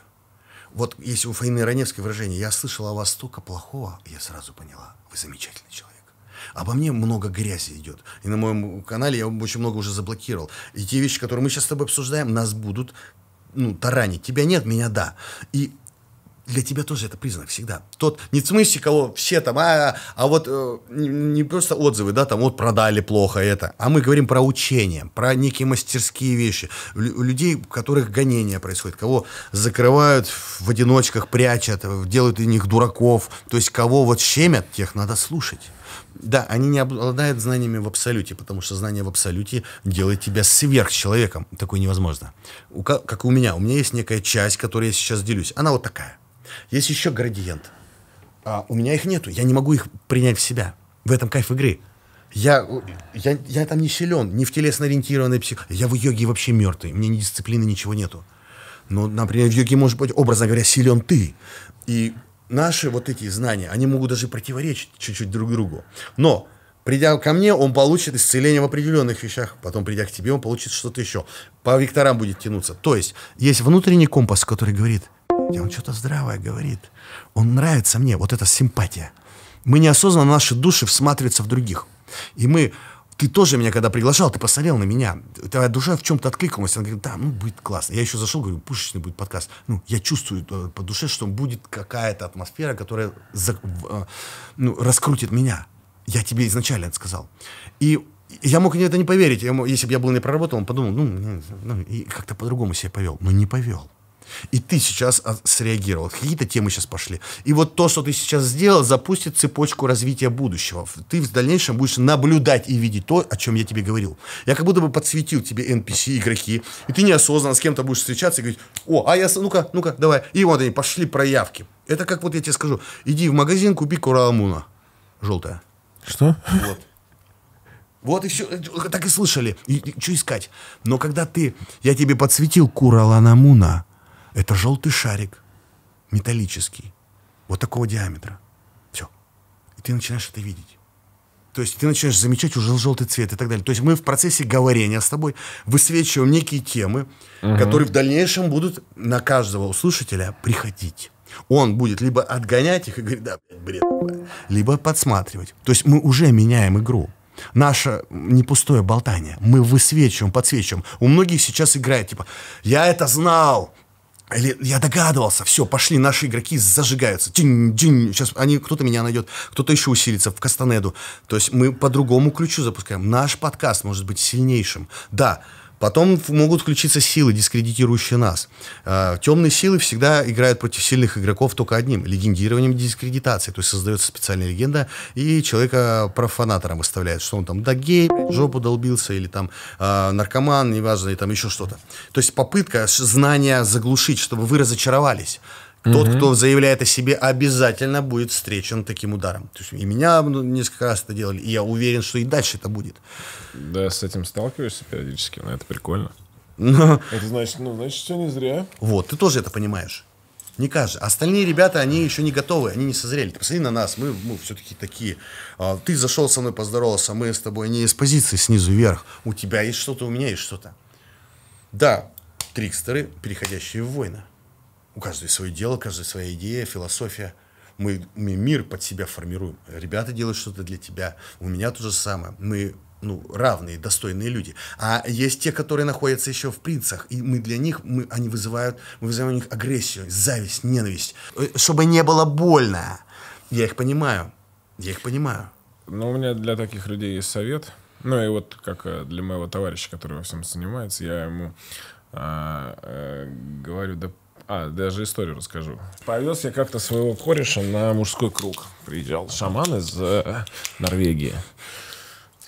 Вот если у Фаины Раневской выражение «я слышала о вас столько плохого», я сразу поняла, вы замечательный человек. Обо мне много грязи идет. И на моем канале я очень много уже заблокировал. И те вещи, которые мы сейчас с тобой обсуждаем, нас будут ну, таранить. Тебя нет, меня да. И для тебя тоже это признак всегда. Тот, не в смысле кого, все там, а, а вот э, не, просто отзывы, да, там вот продали плохо это, а мы говорим про учение, про некие мастерские вещи, Лю людей, у которых гонение происходит, кого закрывают в одиночках, прячут, э, делают из них дураков, то есть кого вот щемят, тех надо слушать. Да, они не обладают знаниями в абсолюте, потому что знание в абсолюте делает тебя сверхчеловеком. Такое невозможно. У, как у меня. У меня есть некая часть, которой я сейчас делюсь. Она вот такая. Есть еще градиент. А, у меня их нету, я не могу их принять в себя. В этом кайф игры. Я, я, я там не силен, не в телесно-ориентированной псих... Я в йоге вообще мертвый, мне ни дисциплины, ничего нету. Но, например, в йоге, может быть, образно говоря, силен ты. И наши вот эти знания, они могут даже противоречить чуть-чуть друг другу. Но Придя ко мне, он получит исцеление в определенных вещах, потом придя к тебе, он получит что-то еще. По векторам будет тянуться. То есть есть внутренний компас, который говорит, и он что-то здравое говорит. Он нравится мне. Вот эта симпатия. Мы неосознанно, наши души всматриваются в других. И мы ты тоже меня когда приглашал, ты посмотрел на меня. Твоя душа в чем-то откликнулась. Она говорит, да, ну будет классно. Я еще зашел, говорю, пушечный будет подкаст. Ну, я чувствую э, по душе, что будет какая-то атмосфера, которая за, э, ну, раскрутит меня. Я тебе изначально это сказал. И я мог в это не поверить. Я, мог, если бы я был не проработал, он подумал, ну, ну, ну и как-то по-другому себя повел. Но не повел. И ты сейчас а, среагировал. Какие-то темы сейчас пошли. И вот то, что ты сейчас сделал, запустит цепочку развития будущего. Ты в дальнейшем будешь наблюдать и видеть то, о чем я тебе говорил. Я как будто бы подсветил тебе NPC, игроки, и ты неосознанно с кем-то будешь встречаться и говорить, о, а я, ну-ка, ну-ка, давай. И вот они, пошли проявки. Это как вот я тебе скажу, иди в магазин, купи Куралмуна. Желтая. Что? Вот. Вот и все, так и слышали. И, и, что искать? Но когда ты, я тебе подсветил Кураланамуна, это желтый шарик, металлический, вот такого диаметра. Все. И ты начинаешь это видеть. То есть ты начинаешь замечать уже желтый цвет и так далее. То есть мы в процессе говорения с тобой высвечиваем некие темы, угу. которые в дальнейшем будут на каждого слушателя приходить. Он будет либо отгонять их и говорить, да, бред, либо подсматривать. То есть мы уже меняем игру. Наше не пустое болтание. Мы высвечиваем, подсвечиваем. У многих сейчас играет, типа, я это знал, или я догадывался, все, пошли, наши игроки зажигаются. Тинь, тинь. Сейчас они, кто-то меня найдет, кто-то еще усилится в Кастанеду. То есть мы по другому ключу запускаем. Наш подкаст может быть сильнейшим. Да, Потом могут включиться силы, дискредитирующие нас. А, темные силы всегда играют против сильных игроков только одним – легендированием дискредитации. То есть создается специальная легенда, и человека профанатором выставляют, что он там да гей, жопу долбился, или там а, наркоман, неважно, и там еще что-то. То есть попытка знания заглушить, чтобы вы разочаровались. Тот, кто заявляет о себе, обязательно будет встречен таким ударом. То есть и меня несколько раз это делали, и я уверен, что и дальше это будет. Да, с этим сталкиваешься периодически, но это прикольно. Но... Это значит, ну, значит, все не зря. Вот, ты тоже это понимаешь. Не каждый. Остальные ребята, они еще не готовы, они не созрели. Ты посмотри на нас, мы, мы все-таки такие. А, ты зашел со мной, поздоровался, мы с тобой не из позиции снизу вверх. У тебя есть что-то, у меня есть что-то. Да, трикстеры, переходящие в войны. У каждого свое дело, каждая своя идея, философия. Мы, мы мир под себя формируем. Ребята делают что-то для тебя. У меня то же самое. Мы ну, равные, достойные люди. А есть те, которые находятся еще в принцах, и мы для них, мы, они вызывают, мы вызываем у них агрессию, зависть, ненависть, э, чтобы не было больно. Я их понимаю, я их понимаю. Но ну, у меня для таких людей есть совет. Ну и вот как э, для моего товарища, который во всем занимается, я ему а, а, говорю, да а, даже историю расскажу. Повез я как-то своего кореша на мужской круг. Приезжал шаман из э, Норвегии.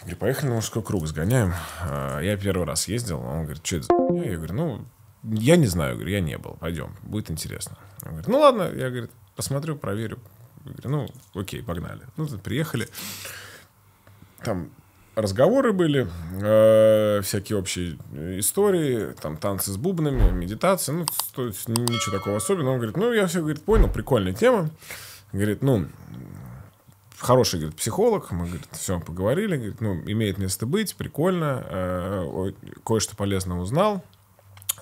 Говорю, поехали на мужской круг, сгоняем. А, я первый раз ездил, он говорит, что это за... Я говорю, ну, я не знаю, говорю, я не был, пойдем, будет интересно. Он говорит, ну ладно, я, говорит, посмотрю, проверю. говорю, ну, окей, погнали. Ну, приехали, там разговоры были, э, всякие общие истории, там танцы с бубнами, медитация, ну, то есть ничего такого особенного. Он говорит, ну, я все, говорит, понял, прикольная тема. Говорит, ну, хороший, говорит, психолог, мы, говорит, все, поговорили, говорит, ну, имеет место быть, прикольно, э, кое-что полезное узнал,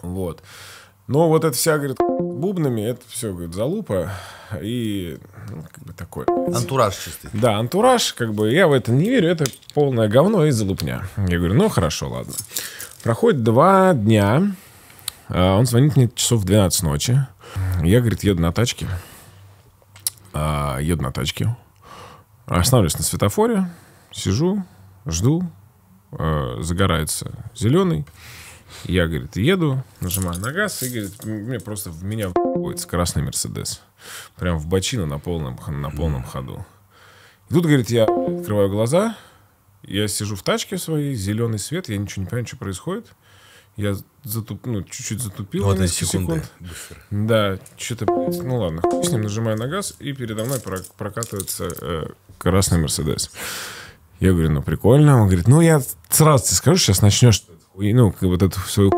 вот. Но вот это вся, говорит, бубнами, это все, говорит, залупа и ну, как бы такой. Антураж чистый. Да, антураж, как бы, я в это не верю, это полное говно и залупня. Я говорю, ну хорошо, ладно. Проходит два дня, а, он звонит мне часов в 12 ночи. Я, говорит, еду на тачке. А, еду на тачке. Останавливаюсь на светофоре, сижу, жду, а, загорается зеленый. Я, говорит, еду, нажимаю на газ, и, говорит, мне просто в меня входит красный Мерседес. Прям в бочину на полном, на полном ходу. И тут, говорит, я открываю глаза, я сижу в тачке своей, зеленый свет, я ничего не понимаю, что происходит. Я затуп, ну, чуть-чуть затупил ну, вот на секунду Да, что-то, ну ладно, с ним нажимаю на газ, и передо мной прокатывается э, красный Мерседес. Я говорю, ну прикольно. Он говорит, ну я сразу тебе скажу, сейчас начнешь ну, вот эту свою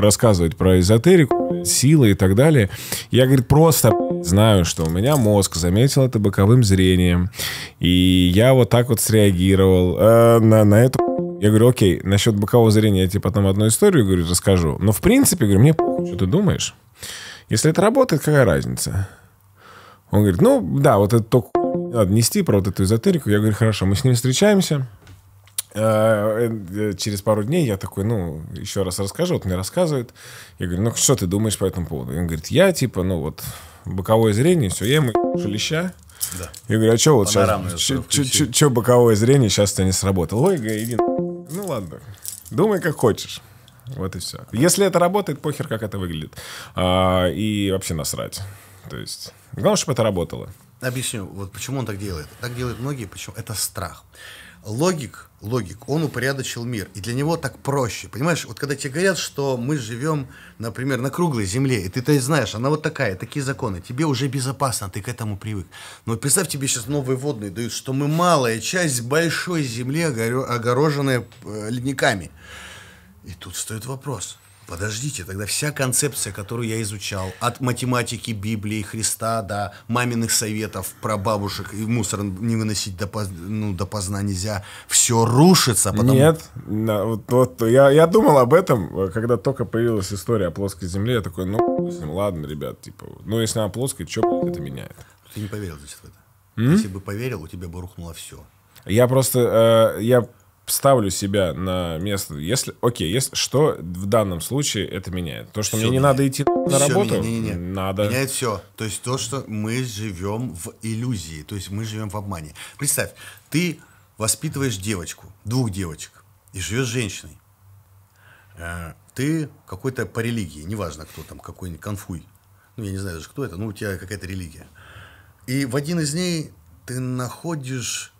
рассказывать про эзотерику, силы и так далее. Я, говорит, просто знаю, что у меня мозг заметил это боковым зрением. И я вот так вот среагировал э, на, на эту я говорю, окей, насчет бокового зрения я тебе потом одну историю, говорю, расскажу. Но ну, в принципе, говорю, мне что ты думаешь? Если это работает, какая разница? Он говорит, ну да, вот это только надо нести про вот эту эзотерику. Я говорю, хорошо, мы с ним встречаемся. А, э, через пару дней я такой, ну, еще раз расскажу, вот мне рассказывает. Я говорю, ну, что ты думаешь по этому поводу? он говорит, я, типа, ну, вот, боковое зрение, все, я ему шелища. Да. Я говорю, а что вот Панорамную сейчас, что боковое зрение сейчас-то не сработало? Ой, говорю, иди Ну, ладно, думай, как хочешь. Вот и все. Если это работает, похер, как это выглядит. А, и вообще насрать. То есть, главное, чтобы это работало. Объясню, вот почему он так делает. Так делают многие, почему? Это страх логик, логик, он упорядочил мир. И для него так проще. Понимаешь, вот когда тебе говорят, что мы живем, например, на круглой земле, и ты-то знаешь, она вот такая, такие законы, тебе уже безопасно, ты к этому привык. Но представь, тебе сейчас новые водные дают, что мы малая часть большой земли, огороженная э, ледниками. И тут стоит вопрос – Подождите, тогда вся концепция, которую я изучал, от математики, Библии, Христа до маминых советов про бабушек и мусор не выносить допоз... ну, допоздна нельзя, все рушится. Потому... Нет, вот, вот, я, я думал об этом, когда только появилась история о плоской земле, я такой, ну, ладно, ребят, типа, ну, если она плоская, что это меняет? Ты не поверил, значит, в это. М? Если бы поверил, у тебя бы рухнуло все. Я просто, э, я ставлю себя на место, если, окей, если что в данном случае это меняет, то что все мне не надо идти на работу, меня, не, не, не. надо меняет все, то есть то, что мы живем в иллюзии, то есть мы живем в обмане. Представь, ты воспитываешь девочку, двух девочек, и живешь женщиной. Э, ты какой-то по религии, неважно кто там, какой-нибудь конфуй, ну я не знаю даже кто это, ну у тебя какая-то религия. И в один из дней ты находишь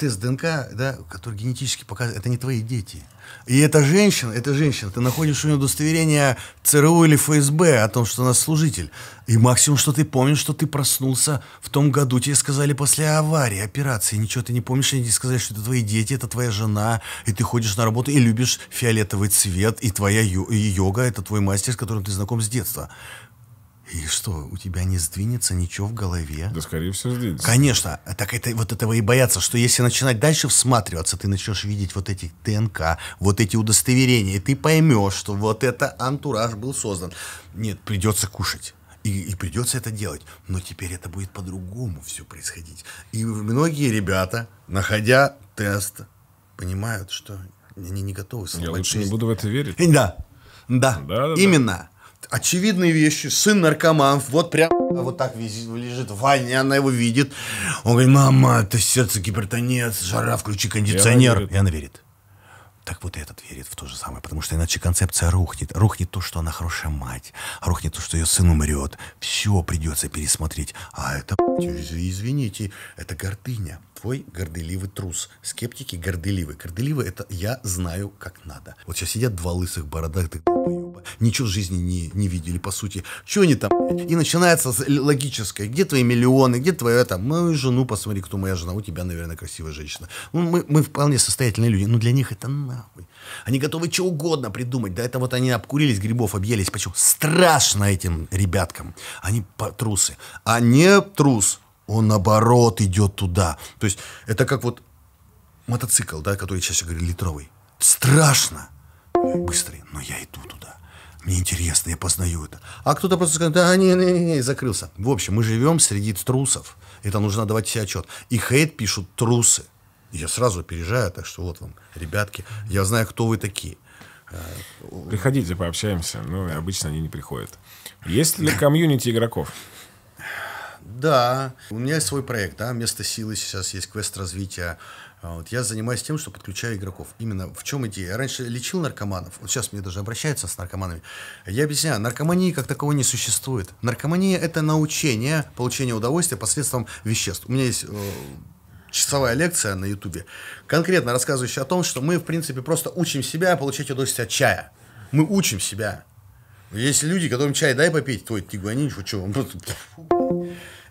тест ДНК, да, который генетически показывает, это не твои дети. И эта женщина, это женщина, ты находишь у нее удостоверение ЦРУ или ФСБ о том, что она служитель. И максимум, что ты помнишь, что ты проснулся в том году, тебе сказали после аварии, операции, ничего ты не помнишь, они тебе сказали, что это твои дети, это твоя жена, и ты ходишь на работу и любишь фиолетовый цвет, и твоя йога, это твой мастер, с которым ты знаком с детства. И что, у тебя не сдвинется ничего в голове? Да, скорее всего, сдвинется. Конечно. Так это, вот этого и боятся, что если начинать дальше всматриваться, ты начнешь видеть вот эти ТНК, вот эти удостоверения, и ты поймешь, что вот это антураж был создан. Нет, придется кушать. И, и придется это делать. Но теперь это будет по-другому все происходить. И многие ребята, находя тест, понимают, что они не готовы Я лучше жизнь. не буду в это верить. Да, да, да, да именно. Да очевидные вещи. Сын наркоман, вот прям а вот так лежит ваня она его видит. Он говорит, мама, это сердце гипертонец, жара, включи кондиционер. И она, И она верит. Так вот этот верит в то же самое, потому что иначе концепция рухнет. Рухнет то, что она хорошая мать, рухнет то, что ее сын умрет. Все придется пересмотреть. А это, извините, это гордыня твой горделивый трус. Скептики горделивы. Горделивы — это я знаю, как надо. Вот сейчас сидят два лысых бородатых ничего в жизни не, не видели, по сути. Что они там? И начинается логическое. Где твои миллионы? Где твоя это? Мою жену, посмотри, кто моя жена. У тебя, наверное, красивая женщина. Ну, мы, мы вполне состоятельные люди. Но для них это нахуй. Они готовы что угодно придумать. Да это вот они обкурились грибов, объелись. Почему? Страшно этим ребяткам. Они трусы. А не трус, он наоборот идет туда. То есть это как вот мотоцикл, да, который чаще говорю, литровый. Страшно быстрый, но я иду туда. Мне интересно, я познаю это. А кто-то просто скажет, да, не-не-не, и закрылся. В общем, мы живем среди трусов. Это нужно давать себе отчет. И хейт пишут трусы. Я сразу опережаю, так что вот вам, ребятки, я знаю, кто вы такие. Э, Приходите, пообщаемся. Но ну, обычно они не приходят. Есть ли комьюнити игроков? Да, у меня есть свой проект, да, «Место силы» сейчас есть квест развития а вот я занимаюсь тем, что подключаю игроков. Именно в чем идея? Я раньше лечил наркоманов, вот сейчас мне даже обращаются с наркоманами. Я объясняю, наркомании как такого не существует. Наркомания – это научение получения удовольствия посредством веществ. У меня есть э, часовая лекция на Ютубе, конкретно рассказывающая о том, что мы, в принципе, просто учим себя получать удовольствие от чая. Мы учим себя. Есть люди, которым чай дай попить, твой тигуанин, что, он просто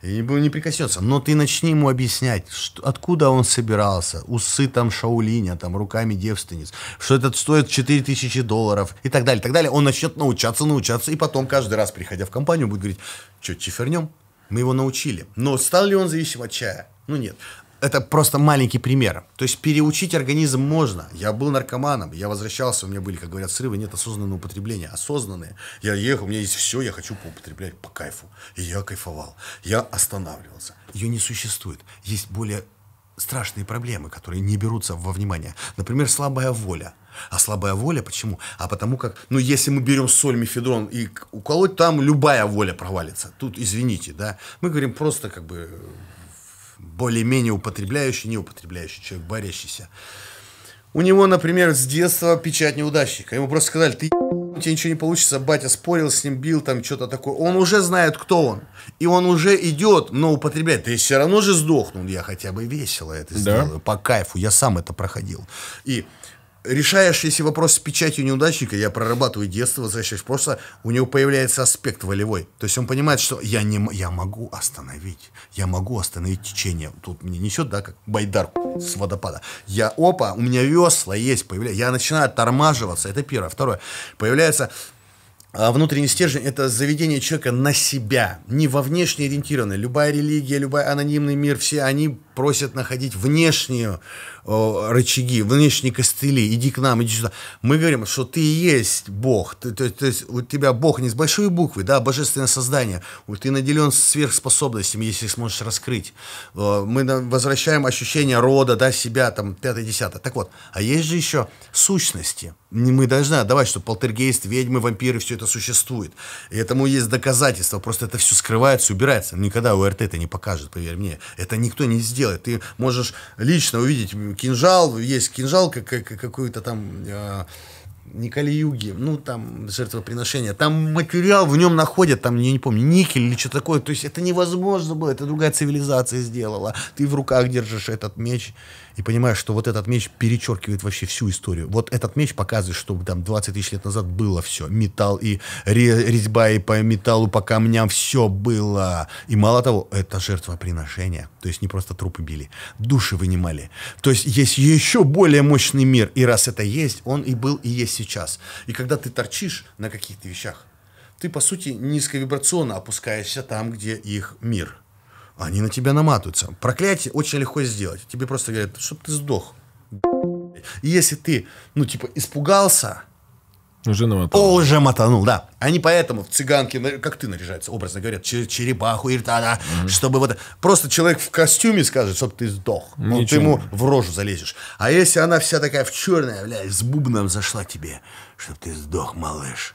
и не прикоснется. Но ты начни ему объяснять, что, откуда он собирался, усы там шаулиня, там руками девственниц, что этот стоит 4000 долларов и так далее, и так далее. Он начнет научаться, научаться, и потом каждый раз, приходя в компанию, будет говорить, что, чифернем? Мы его научили. Но стал ли он зависим от чая? Ну нет это просто маленький пример. То есть переучить организм можно. Я был наркоманом, я возвращался, у меня были, как говорят, срывы, нет осознанного употребления, осознанные. Я ехал, у меня есть все, я хочу поупотреблять по кайфу. И я кайфовал, я останавливался. Ее не существует. Есть более страшные проблемы, которые не берутся во внимание. Например, слабая воля. А слабая воля почему? А потому как, ну, если мы берем соль, мифедрон и уколоть, там любая воля провалится. Тут, извините, да. Мы говорим просто как бы более-менее употребляющий, не употребляющий человек, борящийся. У него, например, с детства печать неудачника. Ему просто сказали, ты у тебя ничего не получится, батя спорил с ним, бил там что-то такое. Он уже знает, кто он. И он уже идет, но употребляет. Ты все равно же сдохнул, я хотя бы весело это сделаю, да? по кайфу. Я сам это проходил. И решающийся вопрос с печатью неудачника, я прорабатываю детство, возвращаюсь Просто у него появляется аспект волевой. То есть он понимает, что я, не, я могу остановить, я могу остановить течение. Тут мне несет, да, как байдар с водопада. Я, опа, у меня весла есть, появляется, я начинаю тормаживаться, это первое. Второе, появляется а внутренний стержень – это заведение человека на себя, не во внешне ориентированное. Любая религия, любой анонимный мир, все они просят находить внешние э, рычаги, внешние костыли, иди к нам, иди сюда. Мы говорим, что ты и есть Бог, ты, то, то есть у тебя Бог не с большой буквы, да, а божественное создание, ты наделен сверхспособностями, если сможешь раскрыть. Э, мы возвращаем ощущение рода, да, себя, там, пятое, десятое. Так вот, а есть же еще сущности. Мы должны отдавать, что полтергейст, ведьмы, вампиры, все это существует. И этому есть доказательства, просто это все скрывается, убирается. Никогда УРТ это не покажет, поверь мне. Это никто не сделал делает. Ты можешь лично увидеть кинжал, есть кинжал, как, как какой-то там... Э, не Кали-Юги, ну, там, жертвоприношения, там материал в нем находят, там, я не помню, никель или что такое, то есть это невозможно было, это другая цивилизация сделала, ты в руках держишь этот меч, и понимаешь, что вот этот меч перечеркивает вообще всю историю. Вот этот меч показывает, что там 20 тысяч лет назад было все. Металл и резьба, и по металлу, по камням все было. И мало того, это жертвоприношение. То есть не просто трупы били, души вынимали. То есть есть еще более мощный мир. И раз это есть, он и был, и есть сейчас. И когда ты торчишь на каких-то вещах, ты, по сути, низковибрационно опускаешься там, где их мир – они на тебя наматываются. Проклятие очень легко сделать. Тебе просто говорят, чтобы ты сдох. И если ты, ну, типа, испугался, уже намотал. уже мотанул, да. Они поэтому в цыганке, как ты наряжаются, образно говорят, черепаху или рта, да, угу. чтобы вот... Просто человек в костюме скажет, чтобы ты сдох. Ну, ты ему в рожу залезешь. А если она вся такая в черная, блядь, с бубном зашла тебе, чтобы ты сдох, малыш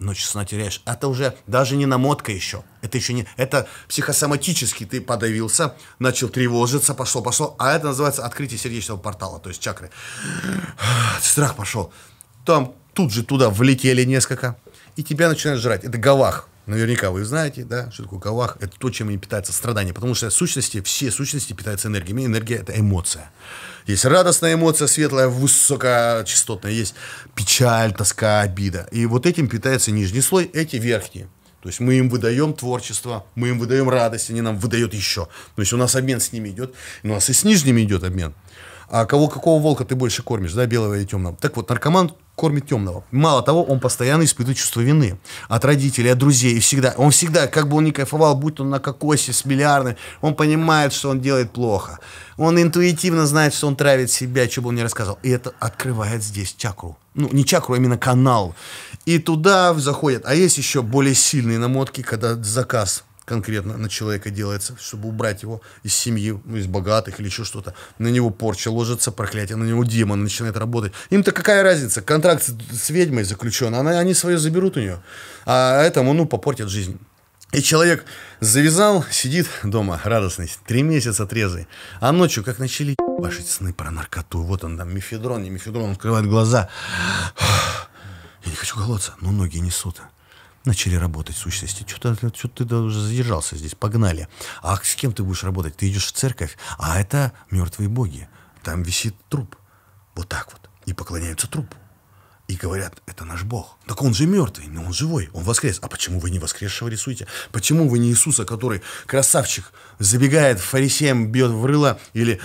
но честно теряешь. Это уже даже не намотка еще. Это еще не... Это психосоматически ты подавился, начал тревожиться, пошло, пошло. А это называется открытие сердечного портала, то есть чакры. Страх пошел. Там тут же туда влетели несколько, и тебя начинают жрать. Это гавах. Наверняка вы знаете, да, что такое калах. Это то, чем они питаются, страдания. Потому что сущности, все сущности питаются энергией. И энергия – это эмоция. Есть радостная эмоция, светлая, высокочастотная. Есть печаль, тоска, обида. И вот этим питается нижний слой, эти верхние. То есть мы им выдаем творчество, мы им выдаем радость, они нам выдают еще. То есть у нас обмен с ними идет, у нас и с нижними идет обмен. А кого, какого волка ты больше кормишь, да, белого и темного? Так вот, наркоман кормит темного. Мало того, он постоянно испытывает чувство вины от родителей, от друзей, и всегда. Он всегда, как бы он ни кайфовал, будь он на кокосе с миллиардной, он понимает, что он делает плохо. Он интуитивно знает, что он травит себя, что бы он ни рассказывал. И это открывает здесь чакру. Ну, не чакру, а именно канал. И туда заходят. А есть еще более сильные намотки, когда заказ конкретно на человека делается, чтобы убрать его из семьи, ну, из богатых или еще что-то. На него порча ложится, проклятие, на него демон начинает работать. Им-то какая разница? Контракт с ведьмой заключен, она, они свое заберут у нее, а этому, ну, попортят жизнь. И человек завязал, сидит дома, радостный, три месяца трезвый. А ночью, как начали башить сны про наркоту, вот он там, мифедрон, не мифедрон, он открывает глаза. Я не хочу колоться, но ноги несут начали работать сущности. Что-то что ты уже задержался здесь, погнали. А с кем ты будешь работать? Ты идешь в церковь, а это мертвые боги. Там висит труп. Вот так вот. И поклоняются трупу. И говорят, это наш Бог. Так он же мертвый, но он живой, он воскрес. А почему вы не воскресшего рисуете? Почему вы не Иисуса, который красавчик, забегает фарисеем, бьет в рыло или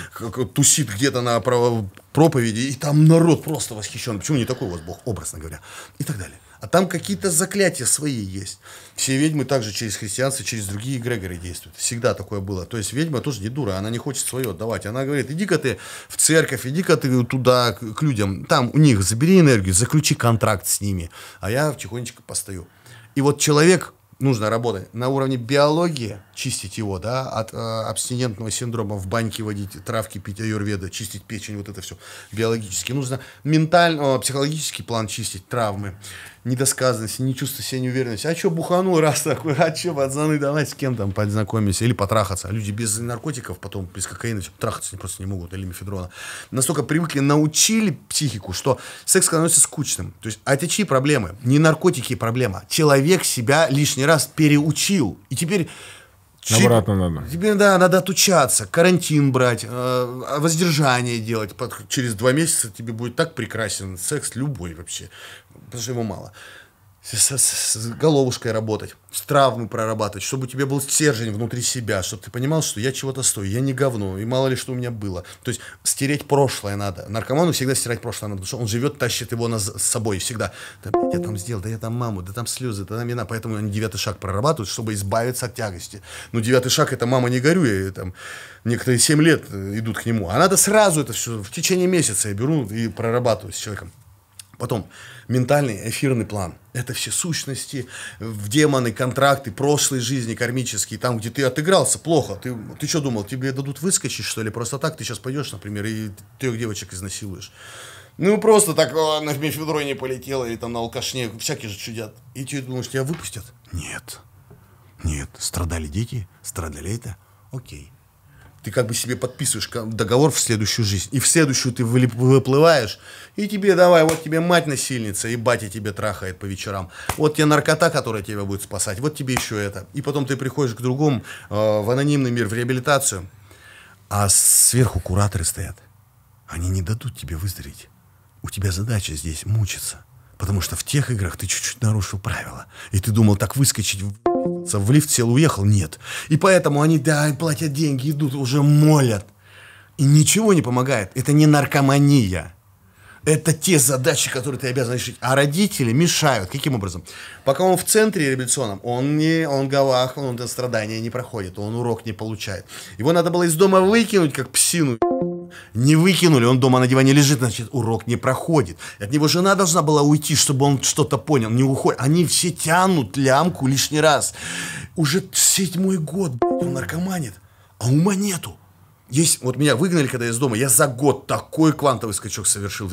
тусит где-то на проповеди, и там народ просто восхищен. Почему не такой у вас Бог, образно говоря? И так далее. А там какие-то заклятия свои есть. Все ведьмы также через христианство, через другие эгрегоры действуют. Всегда такое было. То есть ведьма тоже не дура, она не хочет свое отдавать. Она говорит, иди-ка ты в церковь, иди-ка ты туда, к людям. Там у них забери энергию, заключи контракт с ними. А я тихонечко постою. И вот человек, нужно работать на уровне биологии, чистить его, да, от э, абстинентного синдрома, в баньке водить, травки пить, аюрведа, чистить печень, вот это все биологически. Нужно ментально, психологический план чистить, травмы недосказанности, не чувство себя неуверенности. А что, буханул раз такой, а что, пацаны, давайте с кем там познакомимся или потрахаться. А люди без наркотиков, потом без кокаина трахаться просто не могут, или мефедрона. Настолько привыкли, научили психику, что секс становится скучным. То есть, а это чьи проблемы? Не наркотики проблема. Человек себя лишний раз переучил. И теперь Тебе, Обратно надо. Тебе, да, надо отучаться, карантин брать, э, а, воздержание делать. Под, через два месяца тебе будет так прекрасен секс любой вообще, потому что его мало с, с, с головушкой работать, с травмы прорабатывать, чтобы у тебя был стержень внутри себя, чтобы ты понимал, что я чего-то стою, я не говно, и мало ли что у меня было. То есть стереть прошлое надо. Наркоману всегда стирать прошлое надо, потому что он живет, тащит его на, с собой всегда. Да, я там сделал, да я там маму, да там слезы, да там вина. Поэтому они девятый шаг прорабатывают, чтобы избавиться от тягости. Но ну, девятый шаг это мама не горюй, и, там некоторые семь лет э, идут к нему. А надо сразу это все в течение месяца я беру и прорабатываю с человеком. Потом ментальный эфирный план. Это все сущности, в демоны, контракты, прошлой жизни кармические, там, где ты отыгрался плохо. Ты, ты что думал, тебе дадут выскочить, что ли? Просто так ты сейчас пойдешь, например, и трех девочек изнасилуешь. Ну, просто так о, на Мефедрой не полетела, или там на алкашне, всякие же чудят. И ты думаешь, тебя выпустят? Нет. Нет. Страдали дети, страдали это. Окей ты как бы себе подписываешь договор в следующую жизнь, и в следующую ты выплываешь, и тебе давай, вот тебе мать насильница, и батя тебе трахает по вечерам, вот тебе наркота, которая тебя будет спасать, вот тебе еще это. И потом ты приходишь к другому э, в анонимный мир, в реабилитацию, а сверху кураторы стоят. Они не дадут тебе выздороветь. У тебя задача здесь мучиться. Потому что в тех играх ты чуть-чуть нарушил правила. И ты думал так выскочить в лифт сел, уехал? Нет. И поэтому они, да, платят деньги, идут, уже молят. И ничего не помогает. Это не наркомания. Это те задачи, которые ты обязан решить. А родители мешают. Каким образом? Пока он в центре реабилитационном, он не, он гавах, он до страдания не проходит, он урок не получает. Его надо было из дома выкинуть, как псину. Не выкинули, он дома на диване лежит, значит, урок не проходит. От него жена должна была уйти, чтобы он что-то понял, не уходит. Они все тянут лямку лишний раз. Уже седьмой год, блядь, он наркоманит, а ума нету. Есть, вот меня выгнали, когда я из дома, я за год такой квантовый скачок совершил.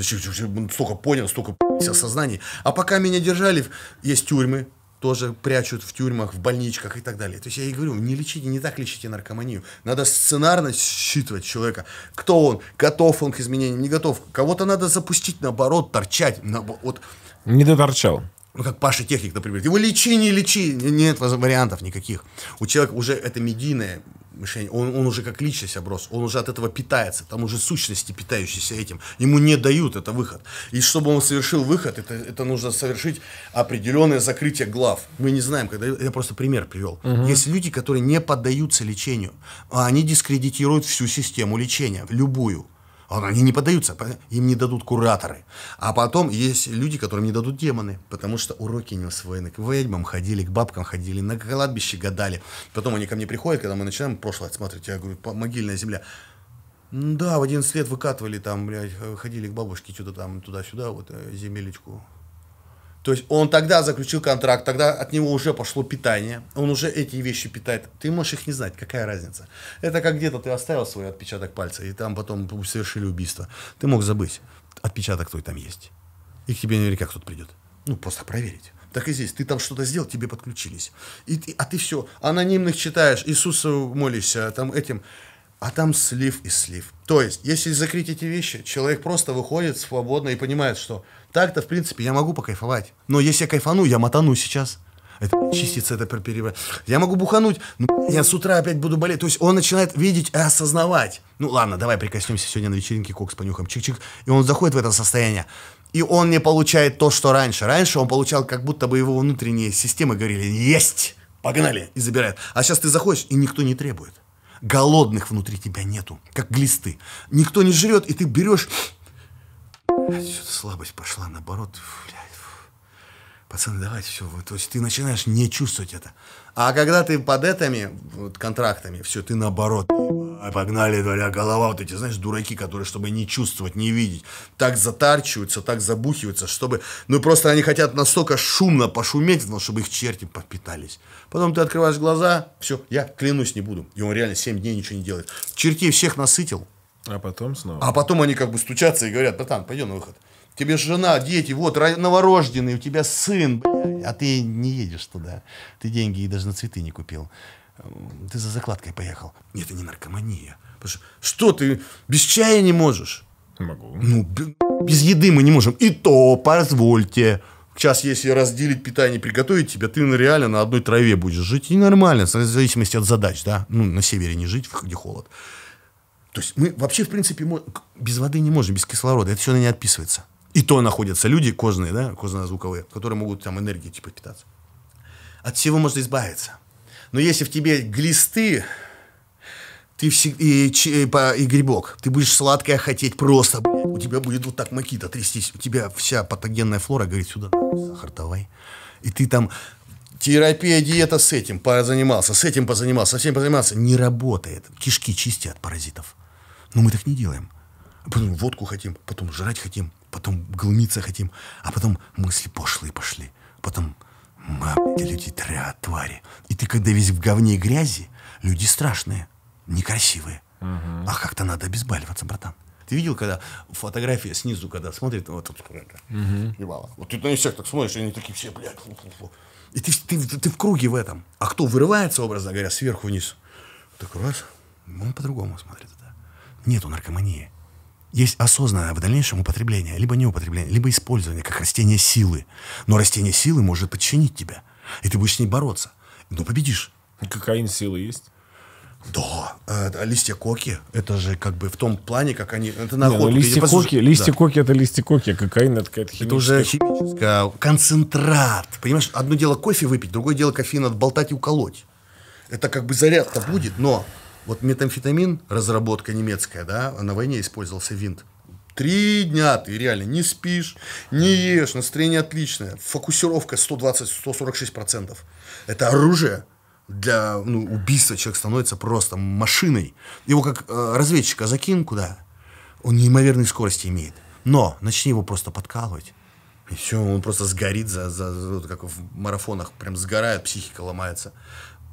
Столько понял, столько осознаний. А пока меня держали, есть тюрьмы, тоже прячут в тюрьмах, в больничках и так далее. То есть я и говорю, не лечите, не так лечите наркоманию. Надо сценарно считывать человека. Кто он, готов он к изменениям, не готов. Кого-то надо запустить, наоборот, торчать. На, вот. Не доторчал. Ну, как Паша Техник, например. Его лечи, не лечи. Нет вариантов никаких. У человека уже это медийное мышление, он, он уже как личность оброс, он уже от этого питается, там уже сущности, питающиеся этим, ему не дают это выход. И чтобы он совершил выход, это, это нужно совершить определенное закрытие глав. Мы не знаем, когда... Я просто пример привел. Угу. Есть люди, которые не поддаются лечению, а они дискредитируют всю систему лечения, любую. А они не поддаются, им не дадут кураторы. А потом есть люди, которым не дадут демоны, потому что уроки не усвоены. К ведьмам ходили, к бабкам ходили, на кладбище гадали. Потом они ко мне приходят, когда мы начинаем прошлое смотреть, я говорю, могильная земля. Да, в 11 лет выкатывали там, блядь, э, ходили к бабушке, что-то там туда-сюда, вот э, земелечку то есть он тогда заключил контракт, тогда от него уже пошло питание, он уже эти вещи питает. Ты можешь их не знать, какая разница. Это как где-то ты оставил свой отпечаток пальца, и там потом совершили убийство. Ты мог забыть, отпечаток твой там есть. И к тебе наверняка кто-то придет. Ну, просто проверить. Так и здесь. Ты там что-то сделал, тебе подключились. И, ты, а ты все, анонимных читаешь, Иисусу молишься, там этим а там слив и слив. То есть, если закрыть эти вещи, человек просто выходит свободно и понимает, что так-то, в принципе, я могу покайфовать. Но если я кайфану, я мотану сейчас. Это чистится, это перебивает. Я могу бухануть, но ну, я с утра опять буду болеть. То есть он начинает видеть и осознавать. Ну ладно, давай прикоснемся сегодня на вечеринке, кокс понюхаем, чик-чик. И он заходит в это состояние. И он не получает то, что раньше. Раньше он получал, как будто бы его внутренние системы говорили, есть, погнали, и забирает. А сейчас ты заходишь, и никто не требует голодных внутри тебя нету, как глисты. Никто не жрет, и ты берешь... Слабость пошла, наоборот, блядь. Пацаны, давайте все. То есть ты начинаешь не чувствовать это. А когда ты под этими вот, контрактами, все, ты наоборот. Погнали, говоря, а голова вот эти, знаешь, дураки, которые, чтобы не чувствовать, не видеть, так затарчиваются, так забухиваются, чтобы, ну, просто они хотят настолько шумно пошуметь, но ну, чтобы их черти подпитались. Потом ты открываешь глаза, все, я клянусь не буду. И он реально 7 дней ничего не делает. Чертей всех насытил. А потом снова. А потом они как бы стучатся и говорят, братан, пойдем на выход тебе жена, дети, вот, новорожденный, у тебя сын, а ты не едешь туда. Ты деньги и даже на цветы не купил. Эм, ты за закладкой поехал. Нет, это не наркомания. что, что ты без чая не можешь? Могу. Ну, без еды мы не можем. И то, позвольте. Сейчас, если разделить питание, приготовить тебя, ты реально на одной траве будешь жить. И нормально, в зависимости от задач, да. Ну, на севере не жить, где холод. То есть мы вообще, в принципе, без воды не можем, без кислорода. Это все на не отписывается. И то находятся люди кожные, да, козно-звуковые, которые могут там энергией типа питаться. От всего можно избавиться. Но если в тебе глисты, ты всег... и, и, и грибок, ты будешь сладкое хотеть просто. У тебя будет вот так макита трястись. У тебя вся патогенная флора говорит сюда, сахар давай. И ты там терапия, диета с этим позанимался, с этим позанимался, со всем позанимался. Не работает. Кишки чистят паразитов. Но мы так не делаем. Потом водку хотим, потом жрать хотим, потом глумиться хотим, а потом мысли пошлые пошли, потом мы люди тря, твари. И ты когда весь в говне и грязи, люди страшные, некрасивые. Угу. А как-то надо обезболиваться, братан. Ты видел, когда фотография снизу, когда смотрит, вот тут угу. ебало. Вот ты на них всех так смотришь, и они такие все, блядь, фу -фу -фу. И ты, ты, ты в круге в этом. А кто вырывается, образно говоря, сверху вниз, так раз, он по-другому смотрит. Да. Нету наркомании есть осознанное в дальнейшем употребление, либо неупотребление, либо использование как растение силы. Но растение силы может подчинить тебя, и ты будешь с ней бороться. Но ну, победишь. Кокаин силы есть? Да, а листья коки, это же как бы в том плане, как они... Это наркотики. Не, ну, листья, послушай, коки, да. листья коки, это листья коки, а кокаин это какая-то химическая... Это уже химическая, концентрат. Понимаешь, одно дело кофе выпить, другое дело кофеин отболтать и уколоть. Это как бы заряд-то будет, но вот метамфетамин, разработка немецкая, да, на войне использовался винт. Три дня ты реально не спишь, не ешь, настроение отличное. Фокусировка 120-146%. Это оружие для ну, убийства. Человек становится просто машиной. Его как э, разведчика закинь куда, он неимоверной скорости имеет. Но начни его просто подкалывать. И все, он просто сгорит, за, за, за, как в марафонах, прям сгорает, психика ломается.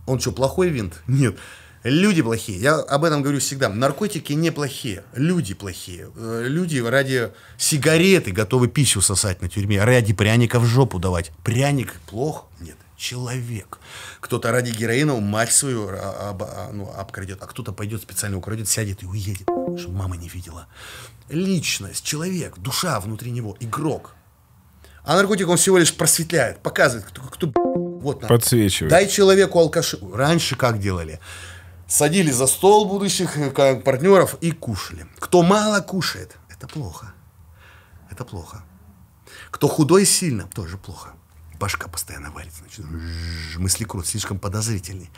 Он что, плохой винт? Нет. Люди плохие. Я об этом говорю всегда. Наркотики не плохие. Люди плохие. Э, люди ради сигареты готовы пищу сосать на тюрьме, а ради пряника в жопу давать. Пряник плох? Нет. Человек. Кто-то ради героина мать свою а, об, а, ну, обкрадет, а кто-то пойдет специально украдет, сядет и уедет, чтобы мама не видела. Личность, человек, душа внутри него, игрок. А наркотик он всего лишь просветляет, показывает, кто, кто вот. Подсвечивает. Дай человеку алкаши. Раньше как делали? садили за стол будущих э, партнеров и кушали. Кто мало кушает, это плохо. Это плохо. Кто худой сильно, тоже плохо. Башка постоянно варится. Значит, мысли крут, слишком подозрительный.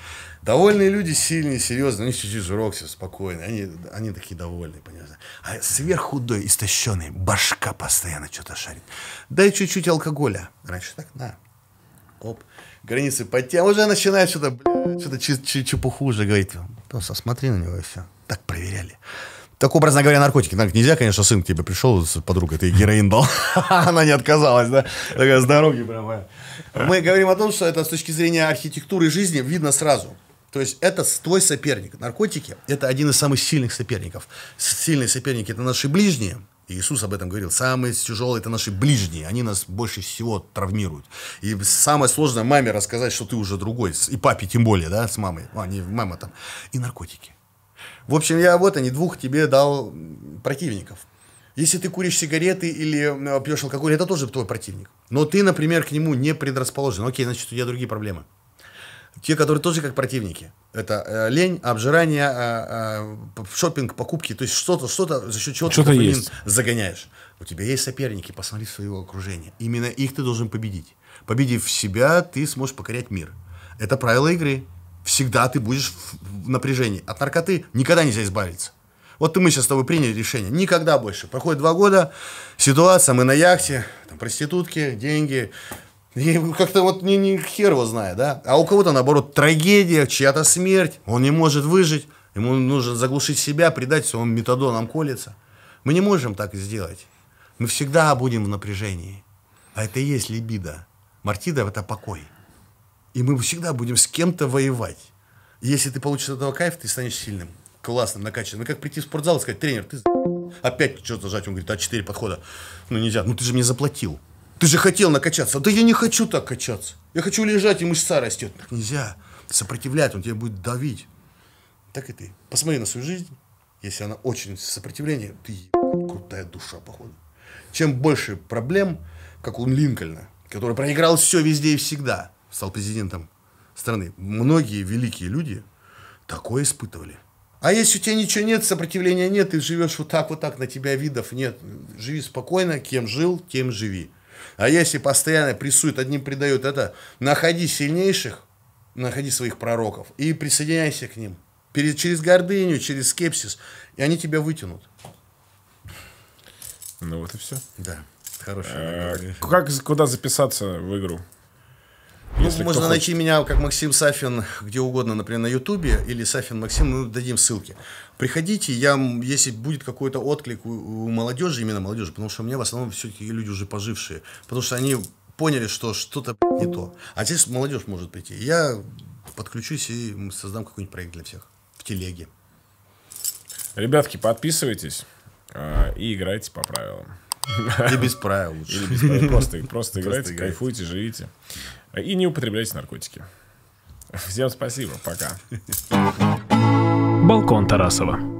Довольные люди сильные, серьезные, они чуть-чуть жирок, все спокойно. Они, они такие довольные, понятно. А сверххудой, истощенный, башка постоянно что-то шарит. Дай чуть-чуть алкоголя. Раньше так, на. Оп границы потянул, а уже начинает что-то, что-то чепуху уже говорить. Просто смотри на него и все. Так проверяли. Так, образно говоря, наркотики. Так нельзя, конечно, сын к тебе пришел с подругой, ты героин дал. Она не отказалась, да? Такая с дороги прямая. Мы говорим о том, что это с точки зрения архитектуры жизни видно сразу. То есть это твой соперник. Наркотики – это один из самых сильных соперников. Сильные соперники – это наши ближние, Иисус об этом говорил. Самые тяжелые – это наши ближние. Они нас больше всего травмируют. И самое сложное маме рассказать, что ты уже другой. И папе тем более, да, с мамой. А, ну, не мама там. И наркотики. В общем, я вот они двух тебе дал противников. Если ты куришь сигареты или э, пьешь алкоголь, это тоже твой противник. Но ты, например, к нему не предрасположен. Окей, значит, у тебя другие проблемы. Те, которые тоже как противники. Это э, лень, обжирание, э, э, шопинг, покупки. То есть что-то, что-то за счет чего что ты есть. загоняешь. У тебя есть соперники, посмотри в свое окружение. Именно их ты должен победить. Победив себя, ты сможешь покорять мир. Это правило игры. Всегда ты будешь в, в напряжении. От наркоты никогда нельзя избавиться. Вот мы сейчас с тобой приняли решение. Никогда больше. Проходит два года, ситуация, мы на яхте, там, проститутки, деньги, и Как-то вот не, не хер его знает, да? А у кого-то, наоборот, трагедия, чья-то смерть, он не может выжить, ему нужно заглушить себя, предать все, он метадоном колется. Мы не можем так сделать. Мы всегда будем в напряжении. А это и есть либидо. Мартида – это покой. И мы всегда будем с кем-то воевать. И если ты получишь от этого кайф, ты станешь сильным, классным, накачанным. И как прийти в спортзал и сказать, тренер, ты опять что-то зажать? Он говорит, а четыре подхода. Ну нельзя, ну ты же мне заплатил. Ты же хотел накачаться. Да я не хочу так качаться. Я хочу лежать, и мышца растет. Так нельзя. Сопротивлять, он тебя будет давить. Так и ты. Посмотри на свою жизнь. Если она очень сопротивление, ты крутая душа, походу. Чем больше проблем, как у Линкольна, который проиграл все везде и всегда, стал президентом страны. Многие великие люди такое испытывали. А если у тебя ничего нет, сопротивления нет, ты живешь вот так, вот так, на тебя видов нет. Живи спокойно, кем жил, тем живи. А если постоянно прессуют, одним предают, это находи сильнейших, находи своих пророков и присоединяйся к ним. Перед, через гордыню, через скепсис, и они тебя вытянут. Ну вот и все. Да. Хорошая. Э, как, куда записаться в игру? Ну, можно хочет. найти меня как Максим Сафин где угодно, например, на Ютубе или Сафин Максим, мы дадим ссылки. Приходите, я, если будет какой-то отклик у, у молодежи, именно молодежи, потому что у меня в основном все-таки люди уже пожившие, потому что они поняли, что что-то не то. А здесь молодежь может прийти. Я подключусь и создам какой-нибудь проект для всех в телеге. Ребятки, подписывайтесь э, и играйте по правилам. И без правил. Или без правил. Просто, просто играйте, кайфуйте, живите. И не употребляйте наркотики. Всем спасибо, пока. Балкон Тарасова.